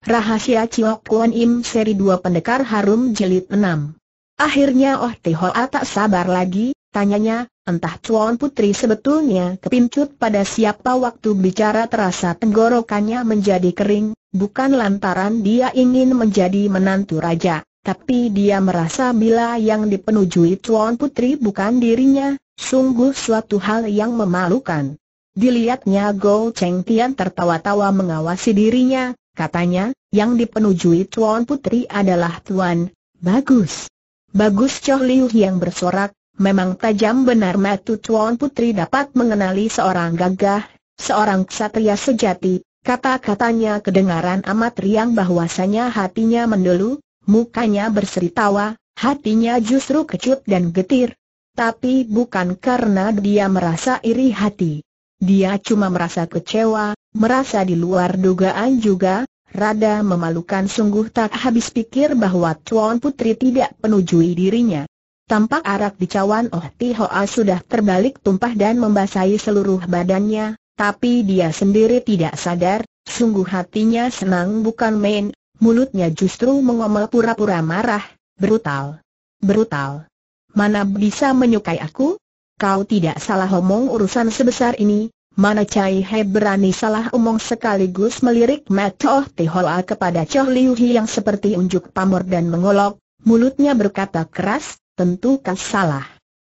Rahasia Chiok Kuan Im seri 2 Pendekar Harum Jilid 6 Akhirnya Oh Tehoa ah, tak sabar lagi, tanyanya, entah Cuan Putri sebetulnya kepincut pada siapa waktu bicara terasa tenggorokannya menjadi kering, bukan lantaran dia ingin menjadi menantu raja, tapi dia merasa bila yang dipenujui Cuan Putri bukan dirinya, sungguh suatu hal yang memalukan. Dilihatnya Go Cheng Tian tertawa-tawa mengawasi dirinya, Katanya, yang dipenujui Tuan Putri adalah Tuan. Bagus. Bagus Choh Liu yang bersorak, memang tajam benar mata Tuan Putri dapat mengenali seorang gagah, seorang ksatria sejati. Kata-katanya kedengaran amat riang bahwasanya hatinya mendulu, mukanya berseri tawa, hatinya justru kecut dan getir. Tapi bukan karena dia merasa iri hati. Dia cuma merasa kecewa, merasa di luar dugaan juga, rada memalukan sungguh tak habis pikir bahwa Tuan Putri tidak penujui dirinya. Tampak arak di cawan Oh Tihoa sudah terbalik tumpah dan membasahi seluruh badannya, tapi dia sendiri tidak sadar, sungguh hatinya senang bukan main, mulutnya justru mengomel pura-pura marah, brutal. Brutal. Mana bisa menyukai aku? kau tidak salah omong urusan sebesar ini, mana Cai He berani salah omong sekaligus melirik Matoh Tihoa kepada Choh Liu Hi yang seperti unjuk pamor dan mengolok, mulutnya berkata keras, tentu kau salah.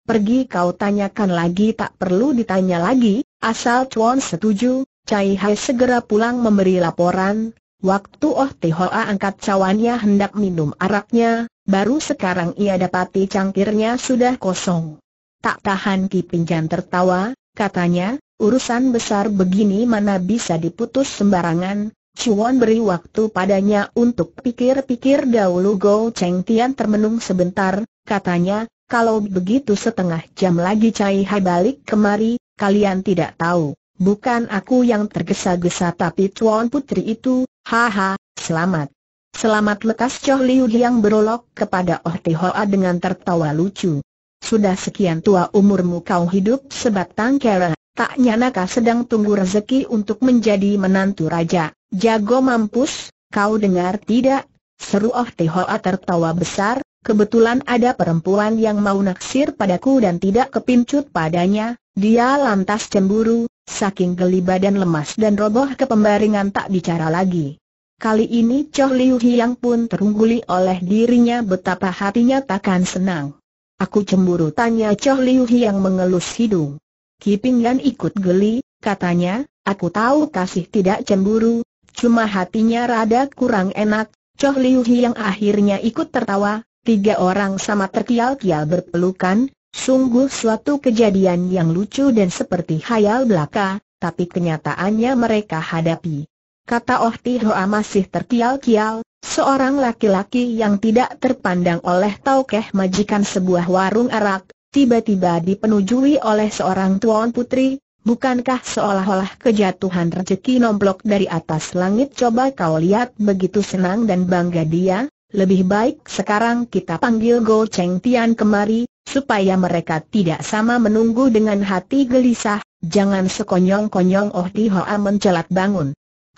Pergi kau tanyakan lagi tak perlu ditanya lagi, asal Chuan setuju, Cai He segera pulang memberi laporan, Waktu Oh Tihoa angkat cawannya hendak minum araknya, baru sekarang ia dapati cangkirnya sudah kosong. Tak tahan Ki Pinjan tertawa, katanya, urusan besar begini mana bisa diputus sembarangan, Chuan beri waktu padanya untuk pikir-pikir dahulu Go Cheng Tian termenung sebentar, katanya, kalau begitu setengah jam lagi Cai Hai balik kemari, kalian tidak tahu, bukan aku yang tergesa-gesa tapi Chuan Putri itu, haha, selamat. Selamat lekas Choh Liu yang berolok kepada Oh Hoa dengan tertawa lucu. Sudah sekian tua umurmu kau hidup sebatang kera, tak nyanaka sedang tunggu rezeki untuk menjadi menantu raja. Jago mampus, kau dengar tidak? Seru Oh Tehoa tertawa besar, kebetulan ada perempuan yang mau naksir padaku dan tidak kepincut padanya, dia lantas cemburu, saking geli badan lemas dan roboh ke pembaringan tak bicara lagi. Kali ini Choh Liu Hiang pun terungguli oleh dirinya betapa hatinya takkan senang. Aku cemburu tanya Choh Liu yang mengelus hidung. Kiping Yan ikut geli, katanya, aku tahu kasih tidak cemburu, cuma hatinya rada kurang enak. Choh Liu yang akhirnya ikut tertawa, tiga orang sama terkial-kial berpelukan, sungguh suatu kejadian yang lucu dan seperti hayal belaka, tapi kenyataannya mereka hadapi kata Oh Tihoa masih terkial-kial, seorang laki-laki yang tidak terpandang oleh Taukeh majikan sebuah warung arak, tiba-tiba dipenujui oleh seorang tuan putri, bukankah seolah-olah kejatuhan rezeki nomblok dari atas langit coba kau lihat begitu senang dan bangga dia, lebih baik sekarang kita panggil Go Cheng Tian kemari, supaya mereka tidak sama menunggu dengan hati gelisah, jangan sekonyong-konyong Oh Tihoa mencelat bangun.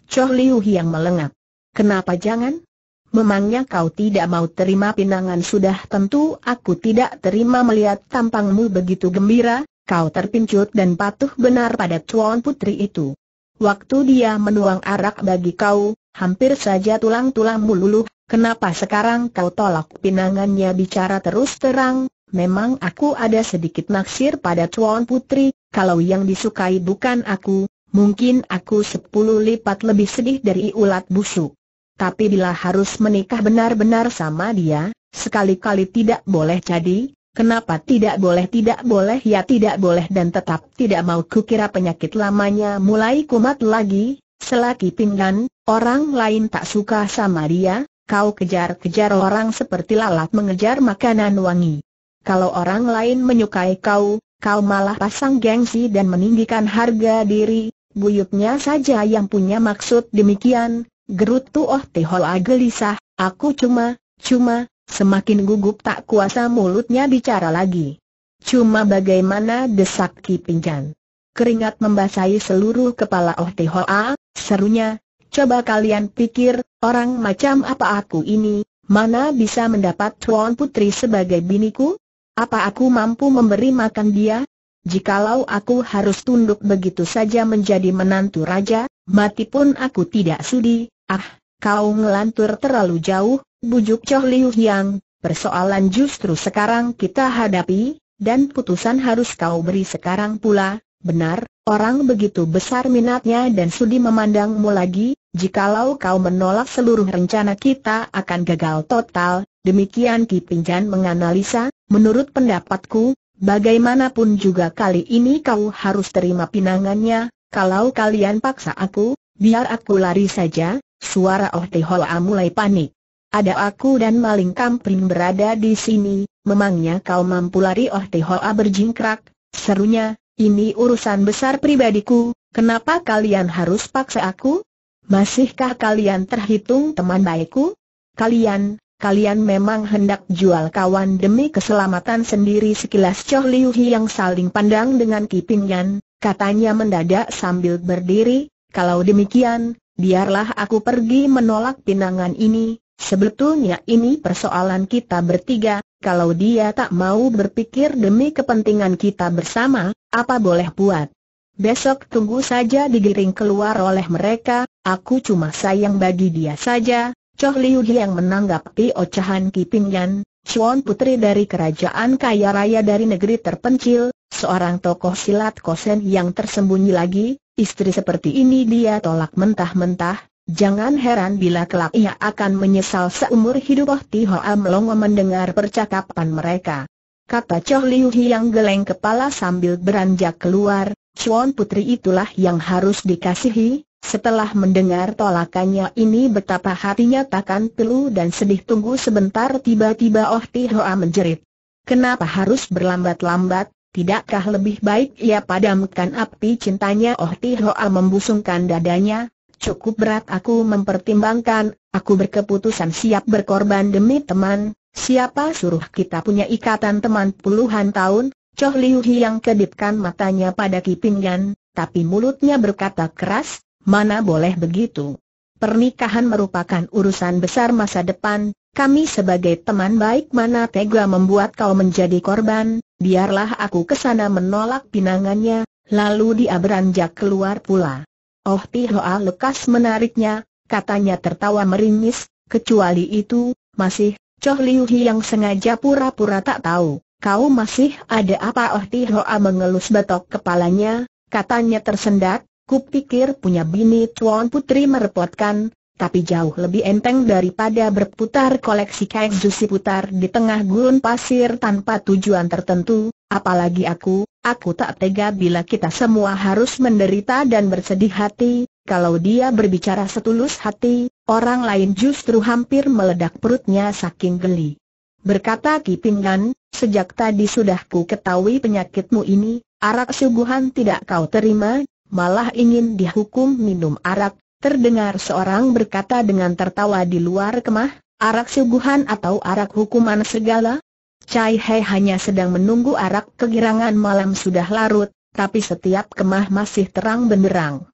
Choh Liu yang melengak. Kenapa jangan? Memangnya kau tidak mau terima pinangan sudah tentu aku tidak terima melihat tampangmu begitu gembira, kau terpincut dan patuh benar pada tuan putri itu. Waktu dia menuang arak bagi kau, hampir saja tulang-tulangmu luluh, kenapa sekarang kau tolak pinangannya bicara terus terang, memang aku ada sedikit naksir pada tuan putri, kalau yang disukai bukan aku, mungkin aku sepuluh lipat lebih sedih dari ulat busuk. Tapi bila harus menikah benar-benar sama dia, sekali-kali tidak boleh jadi, kenapa tidak boleh tidak boleh ya tidak boleh dan tetap tidak mau kukira penyakit lamanya mulai kumat lagi, Selaki pinggan, orang lain tak suka sama dia, kau kejar-kejar orang seperti lalat mengejar makanan wangi. Kalau orang lain menyukai kau, kau malah pasang gengsi dan meninggikan harga diri, buyutnya saja yang punya maksud demikian, gerutu Oh Tehola gelisah, aku cuma, cuma, semakin gugup tak kuasa mulutnya bicara lagi. Cuma bagaimana desak Ki pinjan. Keringat membasahi seluruh kepala Oh Tehola, serunya, coba kalian pikir, orang macam apa aku ini, mana bisa mendapat Tuan Putri sebagai biniku? Apa aku mampu memberi makan dia, Jikalau aku harus tunduk begitu saja menjadi menantu raja, mati pun aku tidak sudi, ah, kau ngelantur terlalu jauh, bujuk Choh Liu Yang, persoalan justru sekarang kita hadapi, dan putusan harus kau beri sekarang pula, benar, orang begitu besar minatnya dan sudi memandangmu lagi, jikalau kau menolak seluruh rencana kita akan gagal total, demikian Ki Pinjan menganalisa, menurut pendapatku, Bagaimanapun juga kali ini kau harus terima pinangannya, kalau kalian paksa aku, biar aku lari saja, suara Oh Teh Hoa mulai panik. Ada aku dan maling kampling berada di sini, memangnya kau mampu lari Oh Teh Hoa berjingkrak, serunya, ini urusan besar pribadiku, kenapa kalian harus paksa aku? Masihkah kalian terhitung teman baikku? Kalian, kalian memang hendak jual kawan demi keselamatan sendiri sekilas Choh Liu yang saling pandang dengan Yan, katanya mendadak sambil berdiri, kalau demikian, biarlah aku pergi menolak pinangan ini, sebetulnya ini persoalan kita bertiga, kalau dia tak mau berpikir demi kepentingan kita bersama, apa boleh buat. Besok tunggu saja digiring keluar oleh mereka, aku cuma sayang bagi dia saja, Choh Liu Ji yang menanggapi ocahan Ki Yan, Chuan putri dari kerajaan kaya raya dari negeri terpencil, seorang tokoh silat kosen yang tersembunyi lagi, istri seperti ini dia tolak mentah-mentah, jangan heran bila kelak ia akan menyesal seumur hidup Oh Ti Hoa Melongo mendengar percakapan mereka. Kata Choh Liu Hi yang geleng kepala sambil beranjak keluar, Chuan putri itulah yang harus dikasihi, setelah mendengar tolakannya ini betapa hatinya takkan pilu dan sedih tunggu sebentar tiba-tiba Oh Ti Hoa menjerit. Kenapa harus berlambat-lambat, tidakkah lebih baik ia padamkan api cintanya Oh Ti Hoa membusungkan dadanya, cukup berat aku mempertimbangkan, aku berkeputusan siap berkorban demi teman, siapa suruh kita punya ikatan teman puluhan tahun, Choh Liu Hiang kedipkan matanya pada Kipingan, tapi mulutnya berkata keras, Mana boleh begitu? Pernikahan merupakan urusan besar masa depan, kami sebagai teman baik mana tega membuat kau menjadi korban, biarlah aku kesana menolak pinangannya, lalu dia beranjak keluar pula. Oh Tihoa lekas menariknya, katanya tertawa meringis, kecuali itu, masih, Choh Liu yang sengaja pura-pura tak tahu, kau masih ada apa Oh Tihoa mengelus batok kepalanya, katanya tersendat, Kupikir punya bini tuan putri merepotkan, tapi jauh lebih enteng daripada berputar koleksi kain jusi putar di tengah gurun pasir tanpa tujuan tertentu, apalagi aku, aku tak tega bila kita semua harus menderita dan bersedih hati, kalau dia berbicara setulus hati, orang lain justru hampir meledak perutnya saking geli. Berkata Ki Pinggan, sejak tadi sudah ku ketahui penyakitmu ini, arak suguhan tidak kau terima, malah ingin dihukum minum arak, terdengar seorang berkata dengan tertawa di luar kemah, arak suguhan atau arak hukuman segala? Cai He hanya sedang menunggu arak kegirangan malam sudah larut, tapi setiap kemah masih terang benderang.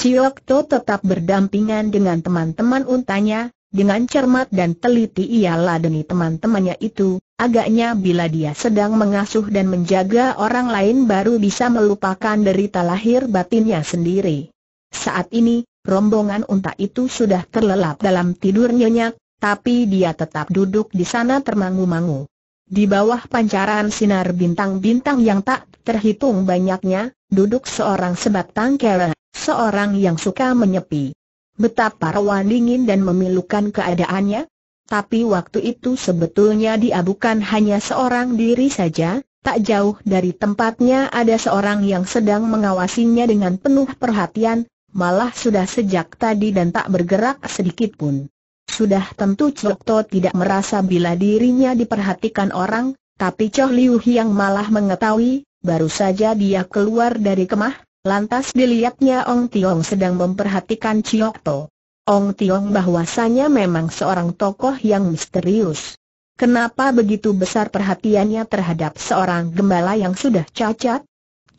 Ciok To tetap berdampingan dengan teman-teman untanya, dengan cermat dan teliti ia ladeni teman-temannya itu, Agaknya bila dia sedang mengasuh dan menjaga orang lain baru bisa melupakan derita lahir batinnya sendiri. Saat ini, rombongan unta itu sudah terlelap dalam tidur nyenyak, tapi dia tetap duduk di sana termangu-mangu. Di bawah pancaran sinar bintang-bintang yang tak terhitung banyaknya, duduk seorang sebatang kera, seorang yang suka menyepi. Betapa rawan dingin dan memilukan keadaannya, tapi waktu itu sebetulnya dia bukan hanya seorang diri saja, tak jauh dari tempatnya ada seorang yang sedang mengawasinya dengan penuh perhatian, malah sudah sejak tadi dan tak bergerak sedikit pun. Sudah tentu Cokto tidak merasa bila dirinya diperhatikan orang, tapi Choh Liu yang malah mengetahui, baru saja dia keluar dari kemah, lantas dilihatnya Ong Tiong sedang memperhatikan Cokto. Ong Tiong bahwasanya memang seorang tokoh yang misterius. Kenapa begitu besar perhatiannya terhadap seorang gembala yang sudah cacat?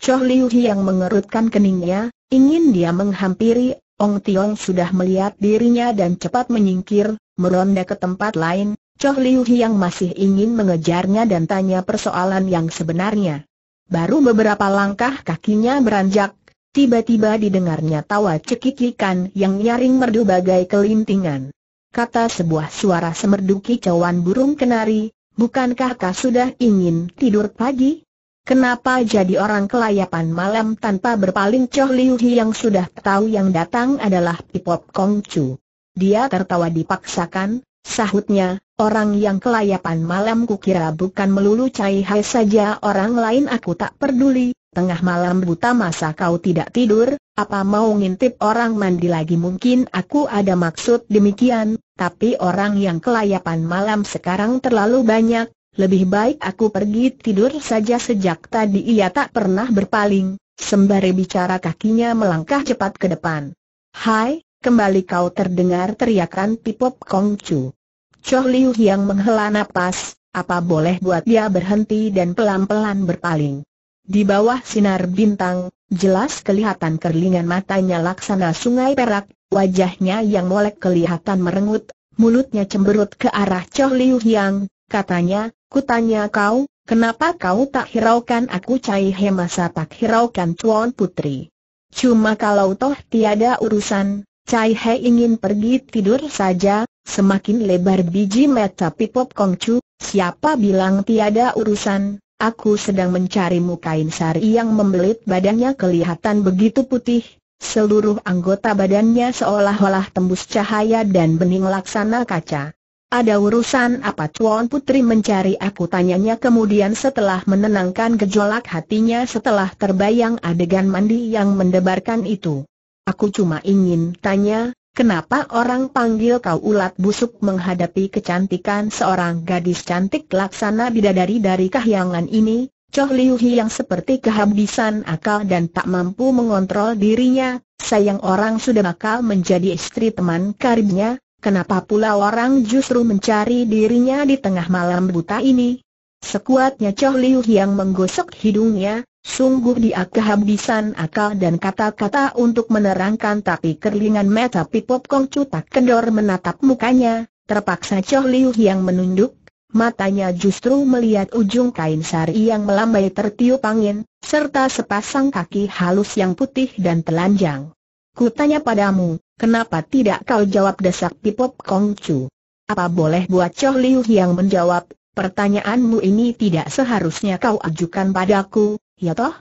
Choh Liu yang mengerutkan keningnya, ingin dia menghampiri, Ong Tiong sudah melihat dirinya dan cepat menyingkir, meronda ke tempat lain, Choh Liu yang masih ingin mengejarnya dan tanya persoalan yang sebenarnya. Baru beberapa langkah kakinya beranjak, Tiba-tiba didengarnya tawa cekikikan yang nyaring merdu bagai kelintingan. Kata sebuah suara semerdu kicauan burung kenari, bukankah kau sudah ingin tidur pagi? Kenapa jadi orang kelayapan malam tanpa berpaling Choh Liu Hi yang sudah tahu yang datang adalah Pipop Kong Chu. Dia tertawa dipaksakan, sahutnya, orang yang kelayapan malam kukira bukan melulu Cai Hai saja orang lain aku tak peduli, Tengah malam buta masa kau tidak tidur, apa mau ngintip orang mandi lagi mungkin aku ada maksud demikian, tapi orang yang kelayapan malam sekarang terlalu banyak, lebih baik aku pergi tidur saja sejak tadi ia tak pernah berpaling, sembari bicara kakinya melangkah cepat ke depan. Hai, kembali kau terdengar teriakan Pipop Kongcu. Choh Liu yang menghela napas, apa boleh buat dia berhenti dan pelan-pelan berpaling. Di bawah sinar bintang, jelas kelihatan kerlingan matanya laksana sungai perak, wajahnya yang molek kelihatan merengut, mulutnya cemberut ke arah Choh Liu Yang, katanya, kutanya kau, kenapa kau tak hiraukan aku Cai He masa tak hiraukan Tuan Putri? Cuma kalau toh tiada urusan, Cai He ingin pergi tidur saja, semakin lebar biji mata Pipop Kongcu, siapa bilang tiada urusan, Aku sedang mencarimu kain sari yang membelit badannya kelihatan begitu putih, seluruh anggota badannya seolah-olah tembus cahaya dan bening laksana kaca. Ada urusan apa Tuan Putri mencari aku tanyanya kemudian setelah menenangkan gejolak hatinya setelah terbayang adegan mandi yang mendebarkan itu. Aku cuma ingin tanya, Kenapa orang panggil kau ulat busuk menghadapi kecantikan seorang gadis cantik laksana bidadari dari kahyangan ini? Choh Liu Hi yang seperti kehabisan akal dan tak mampu mengontrol dirinya, sayang orang sudah bakal menjadi istri teman karibnya, kenapa pula orang justru mencari dirinya di tengah malam buta ini? Sekuatnya Choh Liu Hi yang menggosok hidungnya, Sungguh dia kehabisan akal dan kata-kata untuk menerangkan tapi kerlingan mata Pipop Kong tak kendor menatap mukanya, terpaksa Choh Liu yang menunduk, matanya justru melihat ujung kain sari yang melambai tertiup angin, serta sepasang kaki halus yang putih dan telanjang. Kutanya padamu, kenapa tidak kau jawab desak Pipop Kong Cu? Apa boleh buat Choh Liu yang menjawab, pertanyaanmu ini tidak seharusnya kau ajukan padaku, Ya toh?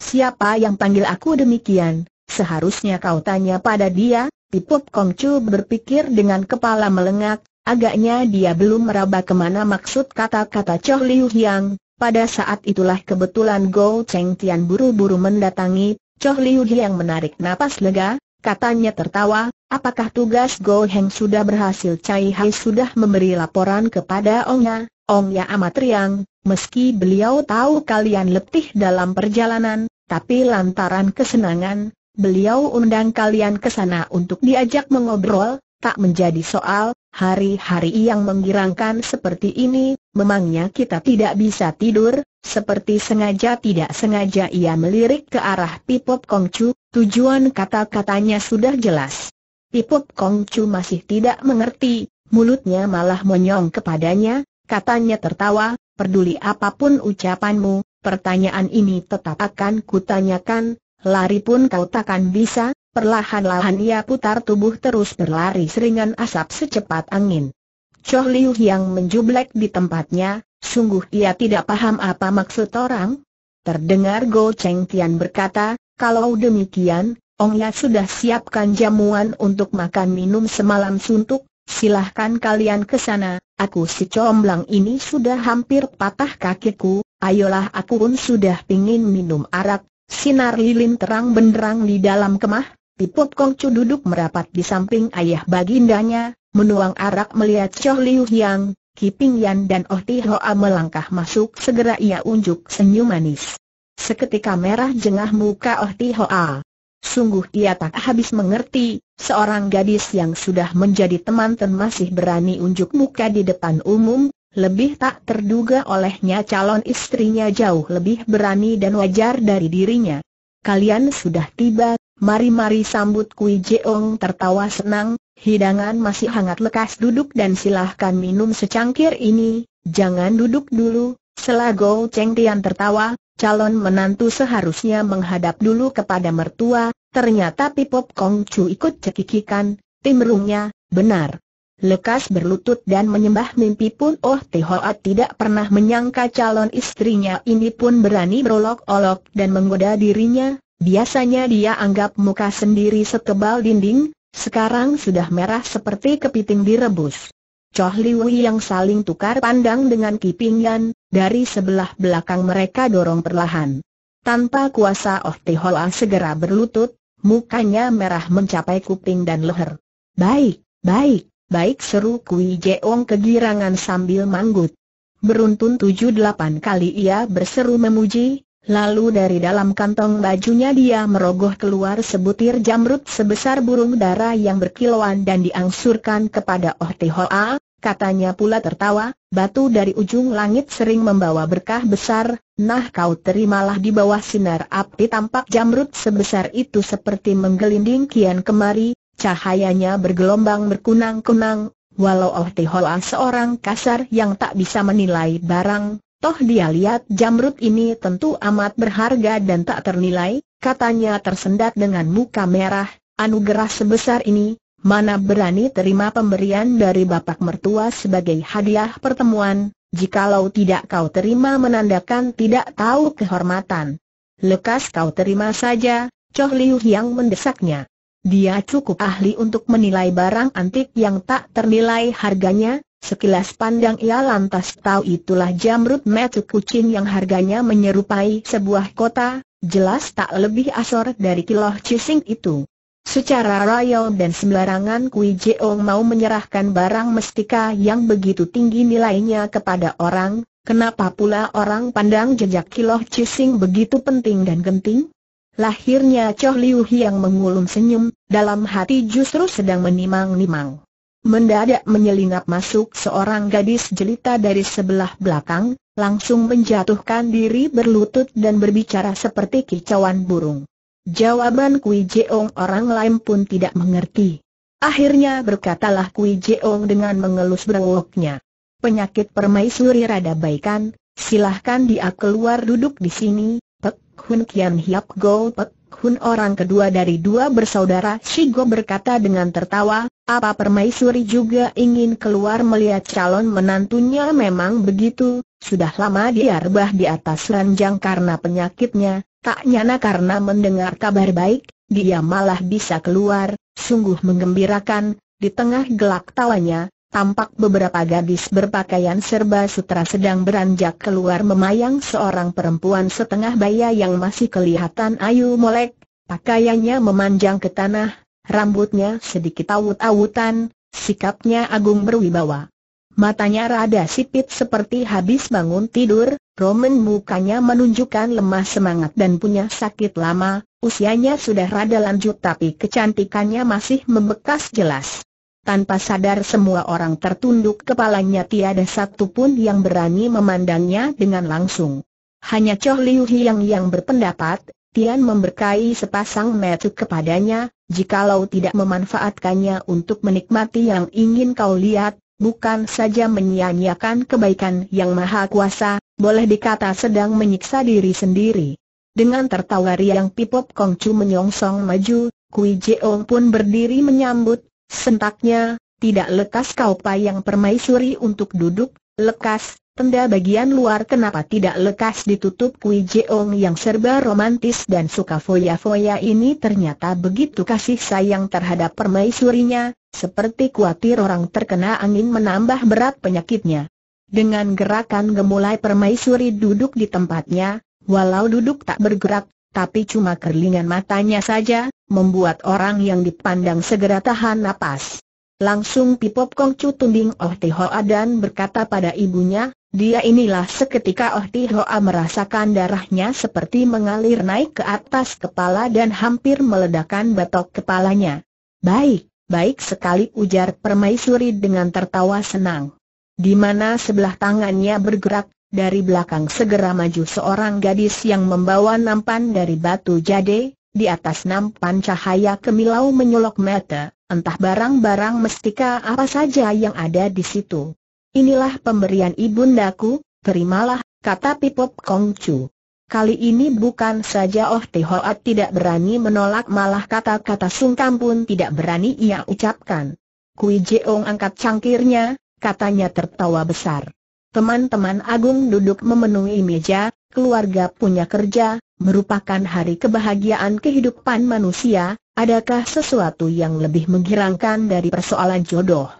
Siapa yang panggil aku demikian? Seharusnya kau tanya pada dia. Pipop Kongcu berpikir dengan kepala melengak, agaknya dia belum meraba kemana maksud kata-kata Choh Liu Hiang. Pada saat itulah kebetulan Go Cheng Tian buru-buru mendatangi, Choh Liu Hiang menarik napas lega, katanya tertawa, apakah tugas Go Heng sudah berhasil Cai Hai sudah memberi laporan kepada Ya? Om Ya amat riang, meski beliau tahu kalian letih dalam perjalanan, tapi lantaran kesenangan, beliau undang kalian ke sana untuk diajak mengobrol, tak menjadi soal, hari-hari yang menggirangkan seperti ini, memangnya kita tidak bisa tidur, seperti sengaja tidak sengaja ia melirik ke arah Pipop Kongcu, tujuan kata-katanya sudah jelas. Pipop Kongcu masih tidak mengerti, mulutnya malah monyong kepadanya, katanya tertawa, peduli apapun ucapanmu, pertanyaan ini tetap akan kutanyakan, lari pun kau takkan bisa, perlahan-lahan ia putar tubuh terus berlari seringan asap secepat angin. Choh Liu yang menjublek di tempatnya, sungguh ia tidak paham apa maksud orang. Terdengar Go Cheng Tian berkata, kalau demikian, Ong Ya sudah siapkan jamuan untuk makan minum semalam suntuk, silahkan kalian ke sana, aku si comblang ini sudah hampir patah kakiku, ayolah aku pun sudah pingin minum arak, sinar lilin terang benderang di dalam kemah, Pipok Kongcu duduk merapat di samping ayah bagindanya, menuang arak melihat Choh Liu Yang, Kiping Yan dan Oh Ti Hoa melangkah masuk segera ia unjuk senyum manis. Seketika merah jengah muka Oh Ti Hoa. Sungguh ia tak habis mengerti, seorang gadis yang sudah menjadi teman dan masih berani unjuk muka di depan umum, lebih tak terduga olehnya calon istrinya jauh lebih berani dan wajar dari dirinya. Kalian sudah tiba, mari-mari sambut Kui Jeong tertawa senang, hidangan masih hangat lekas duduk dan silahkan minum secangkir ini, jangan duduk dulu, selagau Cheng Tian tertawa, calon menantu seharusnya menghadap dulu kepada mertua, ternyata Pipop Kong Chu ikut cekikikan, timrungnya, benar. Lekas berlutut dan menyembah mimpi pun Oh Teh Hoat tidak pernah menyangka calon istrinya ini pun berani berolok-olok dan menggoda dirinya, biasanya dia anggap muka sendiri setebal dinding, sekarang sudah merah seperti kepiting direbus. Choh Liwi yang saling tukar pandang dengan Kiping Yan, dari sebelah belakang mereka dorong perlahan. Tanpa kuasa Oh Tehoa segera berlutut, mukanya merah mencapai kuping dan leher. Baik, baik, baik seru Kui Jeong kegirangan sambil manggut. Beruntun tujuh delapan kali ia berseru memuji, Lalu dari dalam kantong bajunya dia merogoh keluar sebutir jamrut sebesar burung dara yang berkilauan dan diangsurkan kepada Oh Hoa, katanya pula tertawa, batu dari ujung langit sering membawa berkah besar, nah kau terimalah di bawah sinar api tampak jamrut sebesar itu seperti menggelinding kian kemari, cahayanya bergelombang berkunang-kunang, Walau Oh Hoa seorang kasar yang tak bisa menilai barang, Toh dia lihat jamrut ini tentu amat berharga dan tak ternilai, katanya tersendat dengan muka merah, anugerah sebesar ini, mana berani terima pemberian dari bapak mertua sebagai hadiah pertemuan, jikalau tidak kau terima menandakan tidak tahu kehormatan. Lekas kau terima saja, Choh Liu yang mendesaknya. Dia cukup ahli untuk menilai barang antik yang tak ternilai harganya, Sekilas pandang ia lantas tahu itulah jamrut metu kucing yang harganya menyerupai sebuah kota, jelas tak lebih asor dari kiloh cising itu. Secara royal dan sembarangan Kui Jeong mau menyerahkan barang mestika yang begitu tinggi nilainya kepada orang, kenapa pula orang pandang jejak kiloh cising begitu penting dan genting? Lahirnya Choh Liu yang mengulum senyum, dalam hati justru sedang menimang-nimang. Mendadak menyelinap masuk seorang gadis jelita dari sebelah belakang, langsung menjatuhkan diri berlutut dan berbicara seperti kicauan burung. Jawaban Kui Jeong orang lain pun tidak mengerti. Akhirnya berkatalah Kui Jeong dengan mengelus berwoknya. Penyakit permaisuri rada baikan, silahkan dia keluar duduk di sini, Pek Hun Kian Hiap Go Pek Hun orang kedua dari dua bersaudara Shigo berkata dengan tertawa, apa permaisuri juga ingin keluar melihat calon menantunya memang begitu, sudah lama dia rebah di atas ranjang karena penyakitnya, tak nyana karena mendengar kabar baik, dia malah bisa keluar, sungguh mengembirakan. di tengah gelak tawanya, tampak beberapa gadis berpakaian serba sutra sedang beranjak keluar memayang seorang perempuan setengah baya yang masih kelihatan ayu molek, pakaiannya memanjang ke tanah, rambutnya sedikit awut-awutan, sikapnya agung berwibawa. Matanya rada sipit seperti habis bangun tidur, Roman mukanya menunjukkan lemah semangat dan punya sakit lama, usianya sudah rada lanjut tapi kecantikannya masih membekas jelas. Tanpa sadar semua orang tertunduk kepalanya tiada satu pun yang berani memandangnya dengan langsung. Hanya Choh Liu Hiang yang berpendapat, Tian memberkai sepasang mata kepadanya, jikalau tidak memanfaatkannya untuk menikmati yang ingin kau lihat, bukan saja menyia-nyiakan kebaikan yang maha kuasa, boleh dikata sedang menyiksa diri sendiri. Dengan tertawa riang Pipop Kongcu menyongsong maju, Kui Jeong pun berdiri menyambut, Sentaknya, tidak lekas kau payang permaisuri untuk duduk, lekas, tenda bagian luar kenapa tidak lekas ditutup Kui Jeong yang serba romantis dan suka foya-foya ini ternyata begitu kasih sayang terhadap permaisurinya, seperti khawatir orang terkena angin menambah berat penyakitnya. Dengan gerakan gemulai permaisuri duduk di tempatnya, walau duduk tak bergerak, tapi cuma kerlingan matanya saja, membuat orang yang dipandang segera tahan napas. Langsung Pipop Kong Chu tunding Oh Ti Hoa dan berkata pada ibunya, dia inilah seketika Oh Ti Hoa merasakan darahnya seperti mengalir naik ke atas kepala dan hampir meledakkan batok kepalanya. Baik, baik sekali ujar permaisuri dengan tertawa senang. Di mana sebelah tangannya bergerak, dari belakang segera maju seorang gadis yang membawa nampan dari batu jade, di atas nampan cahaya kemilau menyolok mata, entah barang-barang mestika apa saja yang ada di situ. Inilah pemberian ibundaku, terimalah, kata Pipop Kongcu. Kali ini bukan saja Oh Tehoat tidak berani menolak malah kata-kata sungkam pun tidak berani ia ucapkan. Kui Jeong angkat cangkirnya, katanya tertawa besar. Teman-teman Agung duduk memenuhi meja, keluarga punya kerja, merupakan hari kebahagiaan kehidupan manusia, adakah sesuatu yang lebih menggirangkan dari persoalan jodoh?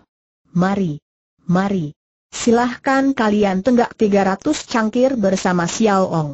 Mari, mari, silahkan kalian tenggak 300 cangkir bersama Xiao Ong.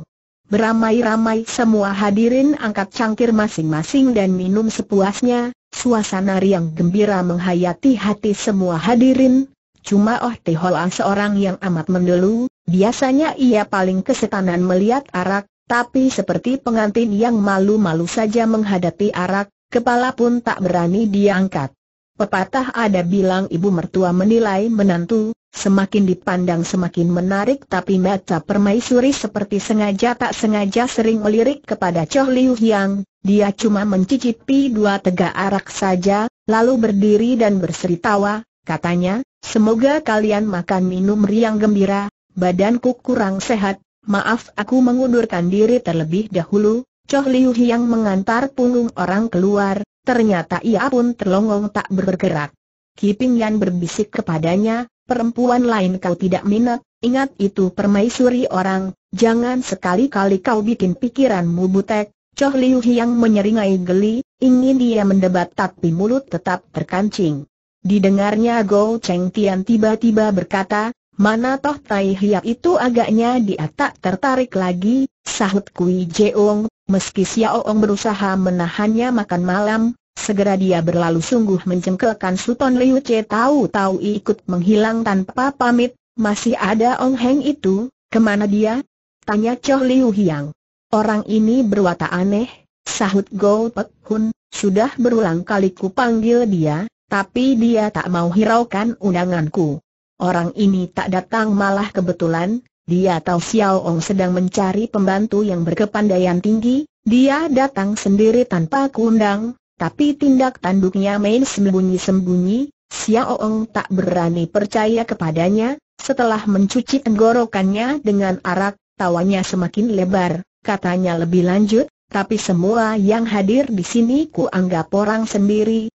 Beramai-ramai semua hadirin angkat cangkir masing-masing dan minum sepuasnya, suasana riang gembira menghayati hati semua hadirin, Cuma Oh Tehola seorang yang amat mendelu, biasanya ia paling kesetanan melihat arak, tapi seperti pengantin yang malu-malu saja menghadapi arak, kepala pun tak berani diangkat. Pepatah ada bilang ibu mertua menilai menantu, semakin dipandang semakin menarik tapi mata permaisuri seperti sengaja tak sengaja sering melirik kepada Choh Liu Yang, dia cuma mencicipi dua tegak arak saja, lalu berdiri dan berseri tawa, Katanya, semoga kalian makan minum riang gembira, badanku kurang sehat, maaf aku mengundurkan diri terlebih dahulu. Choh Liu yang mengantar punggung orang keluar, ternyata ia pun terlongong tak bergerak. Kiping Yan berbisik kepadanya, perempuan lain kau tidak minat, ingat itu permaisuri orang, jangan sekali-kali kau bikin pikiranmu butek, Choh Liu Hiang menyeringai geli, ingin dia mendebat tapi mulut tetap terkancing. Didengarnya Go Cheng Tian tiba-tiba berkata, mana toh Tai Hiap itu agaknya dia tak tertarik lagi, sahut Kui Jeong, meski Xiao Oong berusaha menahannya makan malam, segera dia berlalu sungguh mencengkelkan Suton Liu Che tahu-tahu ikut menghilang tanpa pamit, masih ada Ong Heng itu, kemana dia? Tanya Choh Liu Hiang. Orang ini berwatak aneh, sahut Go Pek Hun, sudah berulang kali ku panggil dia, tapi dia tak mau hiraukan undanganku. Orang ini tak datang malah kebetulan, dia tahu Xiao Ong sedang mencari pembantu yang berkepandaian tinggi, dia datang sendiri tanpa kundang, tapi tindak tanduknya main sembunyi-sembunyi, Xiao Ong tak berani percaya kepadanya, setelah mencuci tenggorokannya dengan arak, tawanya semakin lebar, katanya lebih lanjut, tapi semua yang hadir di sini ku anggap orang sendiri,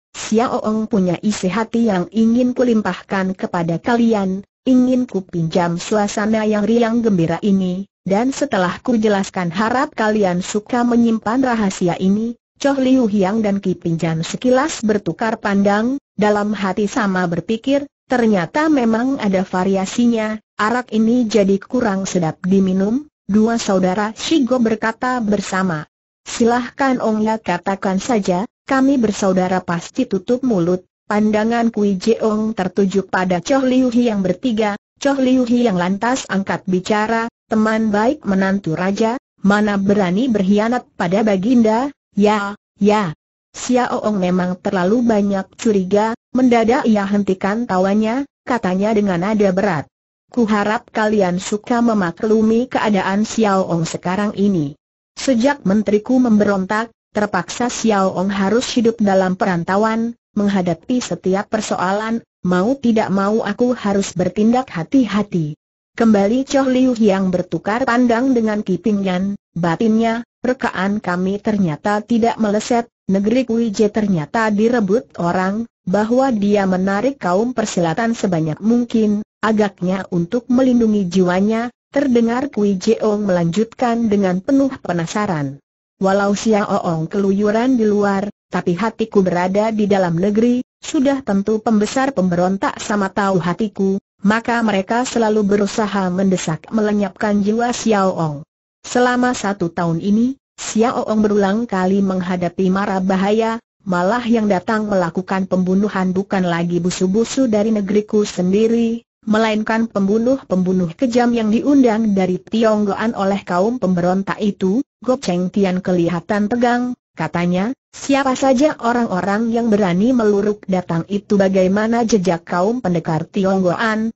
Ong punya isi hati yang ingin kulimpahkan kepada kalian, ingin kupinjam suasana yang riang gembira ini, dan setelah kujelaskan harap kalian suka menyimpan rahasia ini, Choh Liu Hiang dan Ki Pinjan sekilas bertukar pandang, dalam hati sama berpikir, ternyata memang ada variasinya, arak ini jadi kurang sedap diminum, dua saudara Shigo berkata bersama. Silahkan Ong Ya katakan saja, kami bersaudara pasti tutup mulut, pandangan Kui Jeong tertuju pada Choh Liu Hi yang bertiga, Choh Liu Hi yang lantas angkat bicara, teman baik menantu raja, mana berani berkhianat pada baginda, ya, ya. Xiao Ong memang terlalu banyak curiga, mendadak ia hentikan tawanya, katanya dengan nada berat. Ku harap kalian suka memaklumi keadaan Xiao Ong sekarang ini. Sejak menteriku memberontak, Terpaksa Xiao Ong harus hidup dalam perantauan, menghadapi setiap persoalan, mau tidak mau aku harus bertindak hati-hati. Kembali Choh Liu yang bertukar pandang dengan Yan, batinnya, rekaan kami ternyata tidak meleset, negeri Kuije ternyata direbut orang, bahwa dia menarik kaum persilatan sebanyak mungkin, agaknya untuk melindungi jiwanya, Terdengar Kui Ong melanjutkan dengan penuh penasaran. Walau Sia Oong keluyuran di luar, tapi hatiku berada di dalam negeri, sudah tentu pembesar pemberontak sama tahu hatiku, maka mereka selalu berusaha mendesak melenyapkan jiwa Sia Oong. Selama satu tahun ini, Sia Oong berulang kali menghadapi mara bahaya, malah yang datang melakukan pembunuhan bukan lagi busu-busu dari negeriku sendiri, melainkan pembunuh-pembunuh kejam yang diundang dari Tionggoan oleh kaum pemberontak itu, Cheng Tian kelihatan tegang, katanya, siapa saja orang-orang yang berani meluruk datang itu bagaimana jejak kaum pendekar Tionggoan,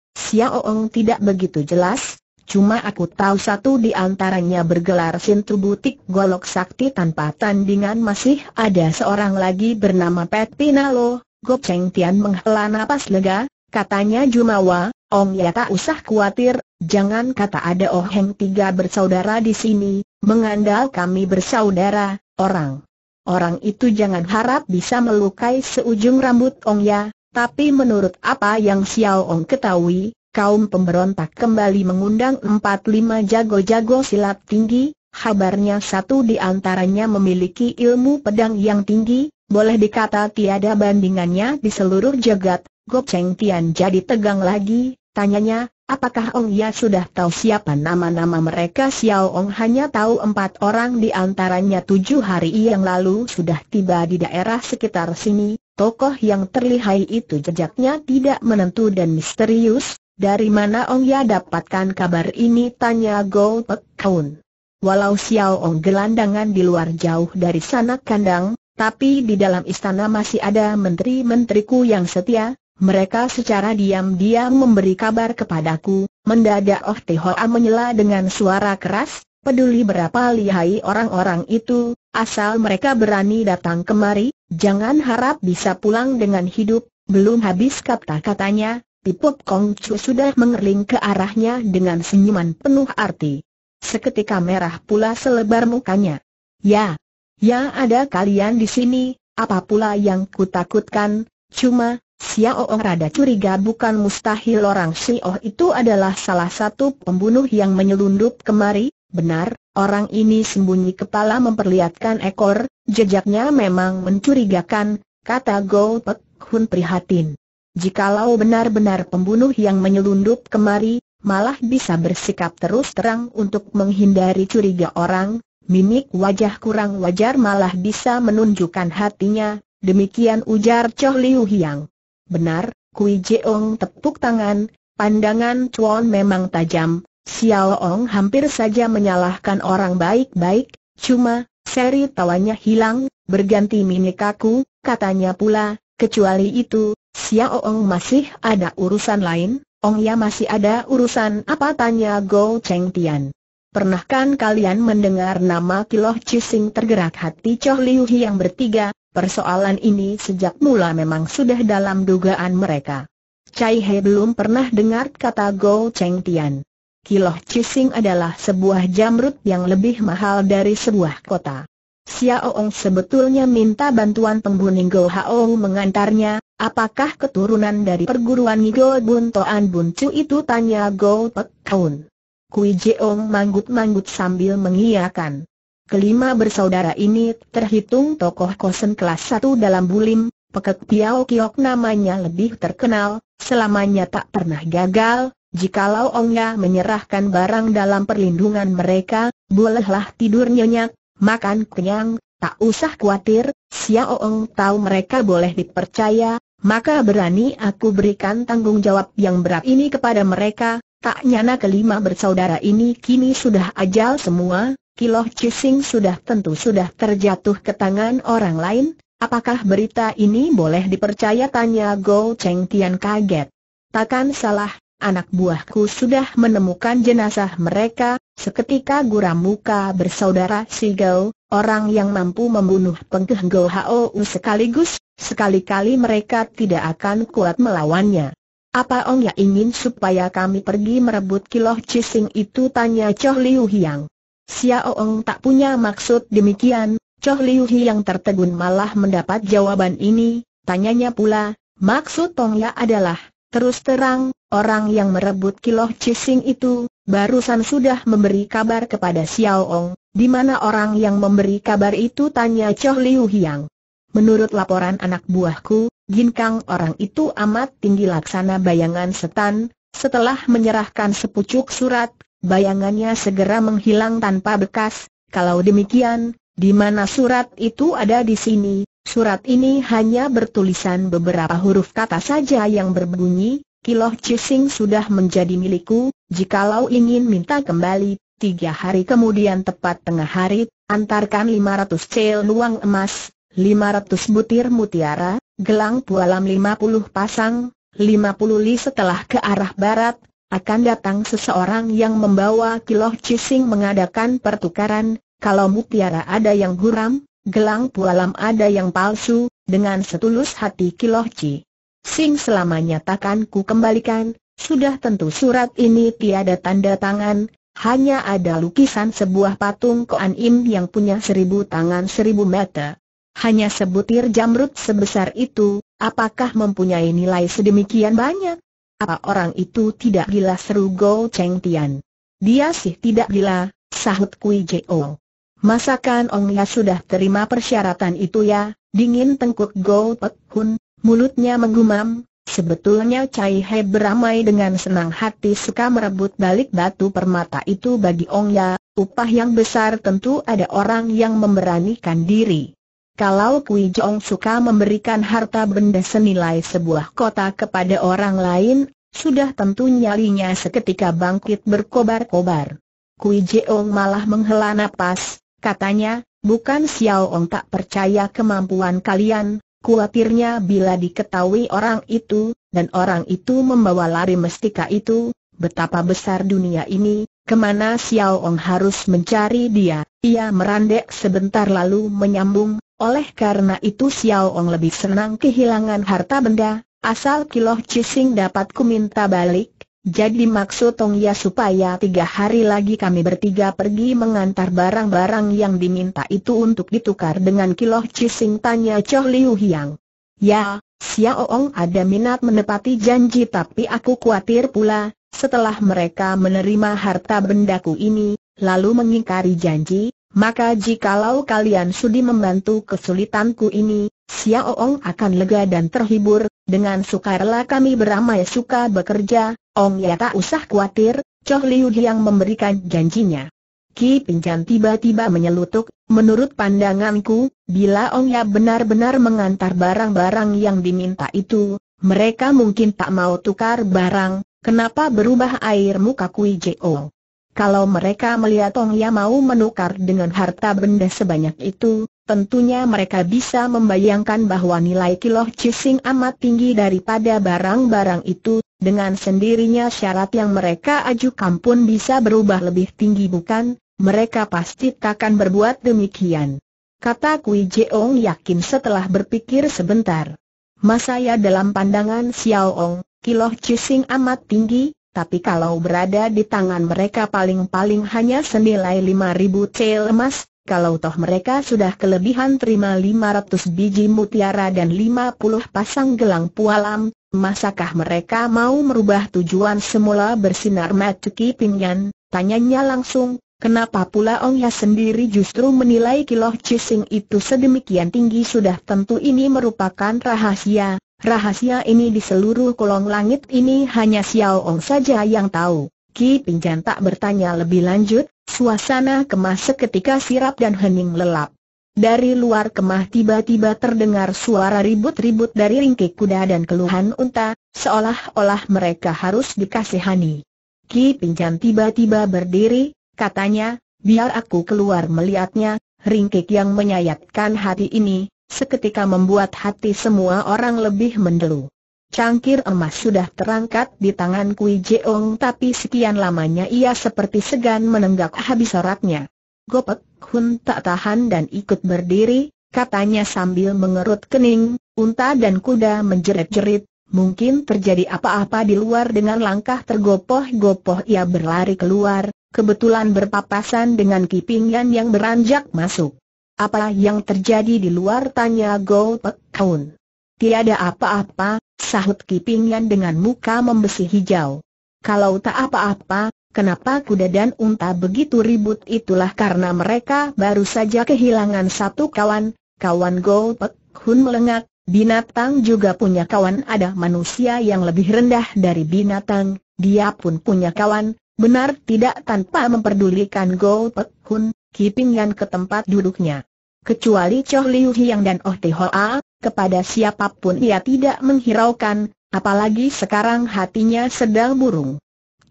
Ong tidak begitu jelas, cuma aku tahu satu di antaranya bergelar Sintu Butik Golok Sakti tanpa tandingan masih ada seorang lagi bernama Pet Pinalo, Cheng Tian menghela napas lega, Katanya Jumawa, Ong ya tak usah khawatir, jangan kata ada Oh Heng tiga bersaudara di sini, mengandal kami bersaudara, orang. Orang itu jangan harap bisa melukai seujung rambut Ong ya, tapi menurut apa yang Xiao Ong ketahui, kaum pemberontak kembali mengundang empat lima jago-jago silat tinggi, habarnya satu di antaranya memiliki ilmu pedang yang tinggi, boleh dikata tiada bandingannya di seluruh jagat, Gop Cheng Tian jadi tegang lagi, tanyanya, apakah Ong Ya sudah tahu siapa nama-nama mereka? Xiao Ong hanya tahu empat orang di antaranya tujuh hari yang lalu sudah tiba di daerah sekitar sini, tokoh yang terlihai itu jejaknya tidak menentu dan misterius, dari mana Ong Ya dapatkan kabar ini? Tanya Go Pek Kaun. Walau Xiao Ong gelandangan di luar jauh dari sana kandang, tapi di dalam istana masih ada menteri-menteriku yang setia, mereka secara diam-diam memberi kabar kepadaku, mendadak Oh Tehoa menyela dengan suara keras, peduli berapa lihai orang-orang itu, asal mereka berani datang kemari, jangan harap bisa pulang dengan hidup, belum habis kata-katanya, Pipop Kong Chu sudah mengerling ke arahnya dengan senyuman penuh arti. Seketika merah pula selebar mukanya. Ya, ya ada kalian di sini, apa pula yang kutakutkan, cuma, Xiao Ong rada curiga bukan mustahil orang Xiao itu adalah salah satu pembunuh yang menyelundup kemari, benar, orang ini sembunyi kepala memperlihatkan ekor, jejaknya memang mencurigakan, kata Go Pek Hun prihatin. Jikalau benar-benar pembunuh yang menyelundup kemari, malah bisa bersikap terus terang untuk menghindari curiga orang, mimik wajah kurang wajar malah bisa menunjukkan hatinya, demikian ujar Choh Liu Hiang. Benar, Kui Jeong tepuk tangan, pandangan Chuan memang tajam, Xiao Ong hampir saja menyalahkan orang baik-baik, cuma, seri tawanya hilang, berganti mimik kaku, katanya pula, kecuali itu, Xiao Ong masih ada urusan lain, Ong ya masih ada urusan apa tanya Go Cheng Tian. Pernahkan kalian mendengar nama Kiloh Chising tergerak hati Choh Liu Hi yang bertiga, persoalan ini sejak mula memang sudah dalam dugaan mereka. Cai He belum pernah dengar kata Go Cheng Tian. Kiloh Chising adalah sebuah jamrut yang lebih mahal dari sebuah kota. Xiao Ong sebetulnya minta bantuan pembunuh Go Hao mengantarnya, apakah keturunan dari perguruan Go Bun Buncu itu tanya Go Pek Kaun. Kui Jeong manggut-manggut sambil mengiyakan. Kelima bersaudara ini terhitung tokoh kosen kelas 1 dalam bulim, Peket Piao Kiok namanya lebih terkenal, selamanya tak pernah gagal, Jikalau Ongnya menyerahkan barang dalam perlindungan mereka, bolehlah tidur nyenyak, makan kenyang, tak usah khawatir, Xiao Ong tahu mereka boleh dipercaya, maka berani aku berikan tanggung jawab yang berat ini kepada mereka, Tak nyana kelima bersaudara ini kini sudah ajal semua, Kiloh Cising sudah tentu sudah terjatuh ke tangan orang lain, apakah berita ini boleh dipercaya tanya Go Cheng Tian kaget. Takkan salah, anak buahku sudah menemukan jenazah mereka, seketika guram muka bersaudara si Gao, orang yang mampu membunuh penggeh Go Hou sekaligus, sekali-kali mereka tidak akan kuat melawannya. Apa Ong Ya ingin supaya kami pergi merebut kiloh cising itu tanya Choh Liu Hiang. Xiao Ong tak punya maksud demikian, Choh Liu Hiang tertegun malah mendapat jawaban ini, tanyanya pula, maksud Ong Ya adalah, terus terang, orang yang merebut kiloh cising itu, barusan sudah memberi kabar kepada Xiao Ong, di mana orang yang memberi kabar itu tanya Choh Liu Hiang. Menurut laporan anak buahku, kang orang itu amat tinggi laksana bayangan setan, setelah menyerahkan sepucuk surat, bayangannya segera menghilang tanpa bekas, kalau demikian, di mana surat itu ada di sini, surat ini hanya bertulisan beberapa huruf kata saja yang berbunyi, Kiloh Chising sudah menjadi milikku, jikalau ingin minta kembali, tiga hari kemudian tepat tengah hari, antarkan 500 cel luang emas, 500 butir mutiara, Gelang pualam 50 pasang, 50 li setelah ke arah barat, akan datang seseorang yang membawa kiloh cising mengadakan pertukaran, kalau mutiara ada yang huram, gelang pualam ada yang palsu, dengan setulus hati kiloh ci. Sing selamanya takkan ku kembalikan, sudah tentu surat ini tiada tanda tangan, hanya ada lukisan sebuah patung Koan Im yang punya seribu tangan seribu meter hanya sebutir jamrut sebesar itu, apakah mempunyai nilai sedemikian banyak? Apa orang itu tidak gila seru Go Cheng Tian? Dia sih tidak gila, sahut Kui Jo. Masakan Ong Ya sudah terima persyaratan itu ya, dingin tengkuk Go Pek Hun, mulutnya menggumam, Sebetulnya Cai He beramai dengan senang hati suka merebut balik batu permata itu bagi Ong Ya, upah yang besar tentu ada orang yang memberanikan diri. Kalau Kui Jong suka memberikan harta benda senilai sebuah kota kepada orang lain, sudah tentu nyalinya seketika bangkit berkobar-kobar. Kui Jeong malah menghela nafas, katanya, bukan Xiao Ong tak percaya kemampuan kalian, kuatirnya bila diketahui orang itu, dan orang itu membawa lari mestika itu, betapa besar dunia ini, kemana Xiao Ong harus mencari dia, ia merandek sebentar lalu menyambung, oleh karena itu Xiao Ong lebih senang kehilangan harta benda, asal Kiloh cising dapat minta balik. Jadi maksud Tong Ya supaya tiga hari lagi kami bertiga pergi mengantar barang-barang yang diminta itu untuk ditukar dengan Kiloh cising tanya Choh Liu Hiang. Ya, Xiao Ong ada minat menepati janji tapi aku khawatir pula, setelah mereka menerima harta bendaku ini, lalu mengingkari janji, maka jikalau kalian sudi membantu kesulitanku ini, Xiao Ong akan lega dan terhibur, dengan sukarela kami beramai suka bekerja, Ong ya tak usah khawatir, Choh Liu yang memberikan janjinya. Ki Pinjan tiba-tiba menyelutuk, menurut pandanganku, bila Ong ya benar-benar mengantar barang-barang yang diminta itu, mereka mungkin tak mau tukar barang, kenapa berubah air muka Kui Jo? Kalau mereka melihat Tong Ya mau menukar dengan harta benda sebanyak itu, tentunya mereka bisa membayangkan bahwa nilai kiloh cising amat tinggi daripada barang-barang itu, dengan sendirinya syarat yang mereka ajukan pun bisa berubah lebih tinggi bukan, mereka pasti takkan berbuat demikian. Kata Kui Jeong yakin setelah berpikir sebentar. Masaya dalam pandangan Xiao Ong, kiloh cising amat tinggi, tapi kalau berada di tangan mereka paling-paling hanya senilai 5.000 cel emas, kalau toh mereka sudah kelebihan terima 500 biji mutiara dan 50 pasang gelang pualam, masakah mereka mau merubah tujuan semula bersinar mata pinggan? Tanyanya langsung, kenapa pula Ya sendiri justru menilai kiloh cising itu sedemikian tinggi sudah tentu ini merupakan rahasia, Rahasia ini di seluruh kolong langit ini hanya Xiao Ong saja yang tahu. Ki Pinjan tak bertanya lebih lanjut, suasana kemah seketika sirap dan hening lelap. Dari luar kemah tiba-tiba terdengar suara ribut-ribut dari ringkik kuda dan keluhan unta, seolah-olah mereka harus dikasihani. Ki Pinjan tiba-tiba berdiri, katanya, biar aku keluar melihatnya, ringkik yang menyayatkan hati ini, seketika membuat hati semua orang lebih mendelu. Cangkir emas sudah terangkat di tangan Kui Jeong tapi sekian lamanya ia seperti segan menenggak habis soratnya. Gopek Hun tak tahan dan ikut berdiri, katanya sambil mengerut kening, unta dan kuda menjerit-jerit, mungkin terjadi apa-apa di luar dengan langkah tergopoh-gopoh ia berlari keluar, kebetulan berpapasan dengan kipingan yang beranjak masuk. Apa yang terjadi di luar tanya Go Pek Kaun? Tiada apa-apa, sahut Kipingan dengan muka membesi hijau. Kalau tak apa-apa, kenapa kuda dan unta begitu ribut itulah karena mereka baru saja kehilangan satu kawan, kawan Go Pek Hun melengak, binatang juga punya kawan ada manusia yang lebih rendah dari binatang, dia pun punya kawan, benar tidak tanpa memperdulikan Go Pek Hun, Kipingan ke tempat duduknya. Kecuali Choh Liu Hiang dan Oh Te Hoa, kepada siapapun ia tidak menghiraukan, apalagi sekarang hatinya sedang burung.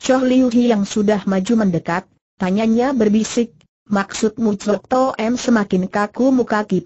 Choh Liu Hiang sudah maju mendekat, tanyanya berbisik, maksudmu Chok To M semakin kaku muka Ki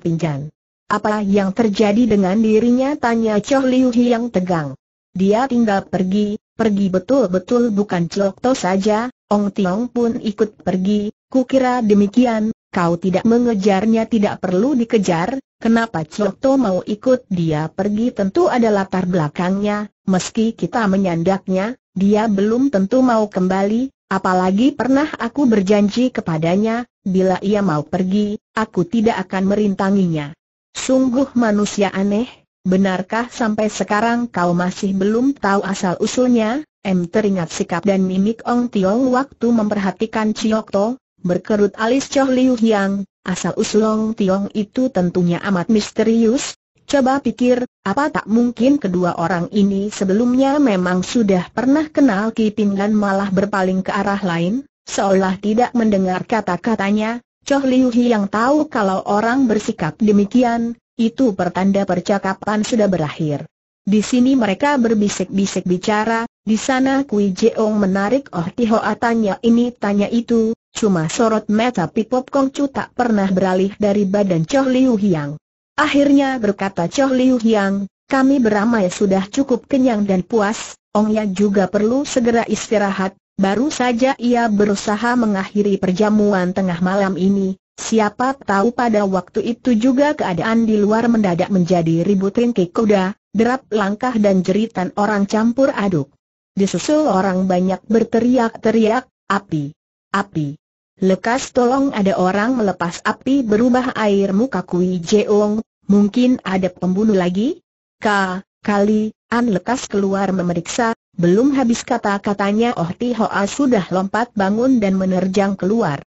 Apa yang terjadi dengan dirinya tanya Choh Liu Hiang tegang. Dia tinggal pergi, pergi betul-betul bukan Chok To saja, Ong Tiong pun ikut pergi, kukira demikian, kau tidak mengejarnya tidak perlu dikejar, kenapa Cokto mau ikut dia pergi tentu ada latar belakangnya, meski kita menyandaknya, dia belum tentu mau kembali, apalagi pernah aku berjanji kepadanya, bila ia mau pergi, aku tidak akan merintanginya. Sungguh manusia aneh, benarkah sampai sekarang kau masih belum tahu asal-usulnya? M teringat sikap dan mimik Ong Tiong waktu memperhatikan Ciokto. Berkerut alis Choh Liu Yang, asal Uslong Tiong itu tentunya amat misterius. Coba pikir, apa tak mungkin kedua orang ini sebelumnya memang sudah pernah kenal Ki dan malah berpaling ke arah lain, seolah tidak mendengar kata-katanya. Choh Liu Yang tahu kalau orang bersikap demikian, itu pertanda percakapan sudah berakhir. Di sini mereka berbisik-bisik bicara, di sana Kui Jeong menarik Oh Tihoa tanya ini tanya itu, cuma sorot mata Pipop Kong Chu tak pernah beralih dari badan Choh Liu Hiang. Akhirnya berkata Choh Liu Hiang, kami beramai sudah cukup kenyang dan puas, Ong Ya juga perlu segera istirahat, baru saja ia berusaha mengakhiri perjamuan tengah malam ini, siapa tahu pada waktu itu juga keadaan di luar mendadak menjadi ribut ringkik kuda, derap langkah dan jeritan orang campur aduk. Disusul orang banyak berteriak-teriak, api, api. Lekas tolong ada orang melepas api berubah air muka Kui Jeong, mungkin ada pembunuh lagi? Ka, kali, An lekas keluar memeriksa, belum habis kata-katanya Oh Ti Hoa sudah lompat bangun dan menerjang keluar.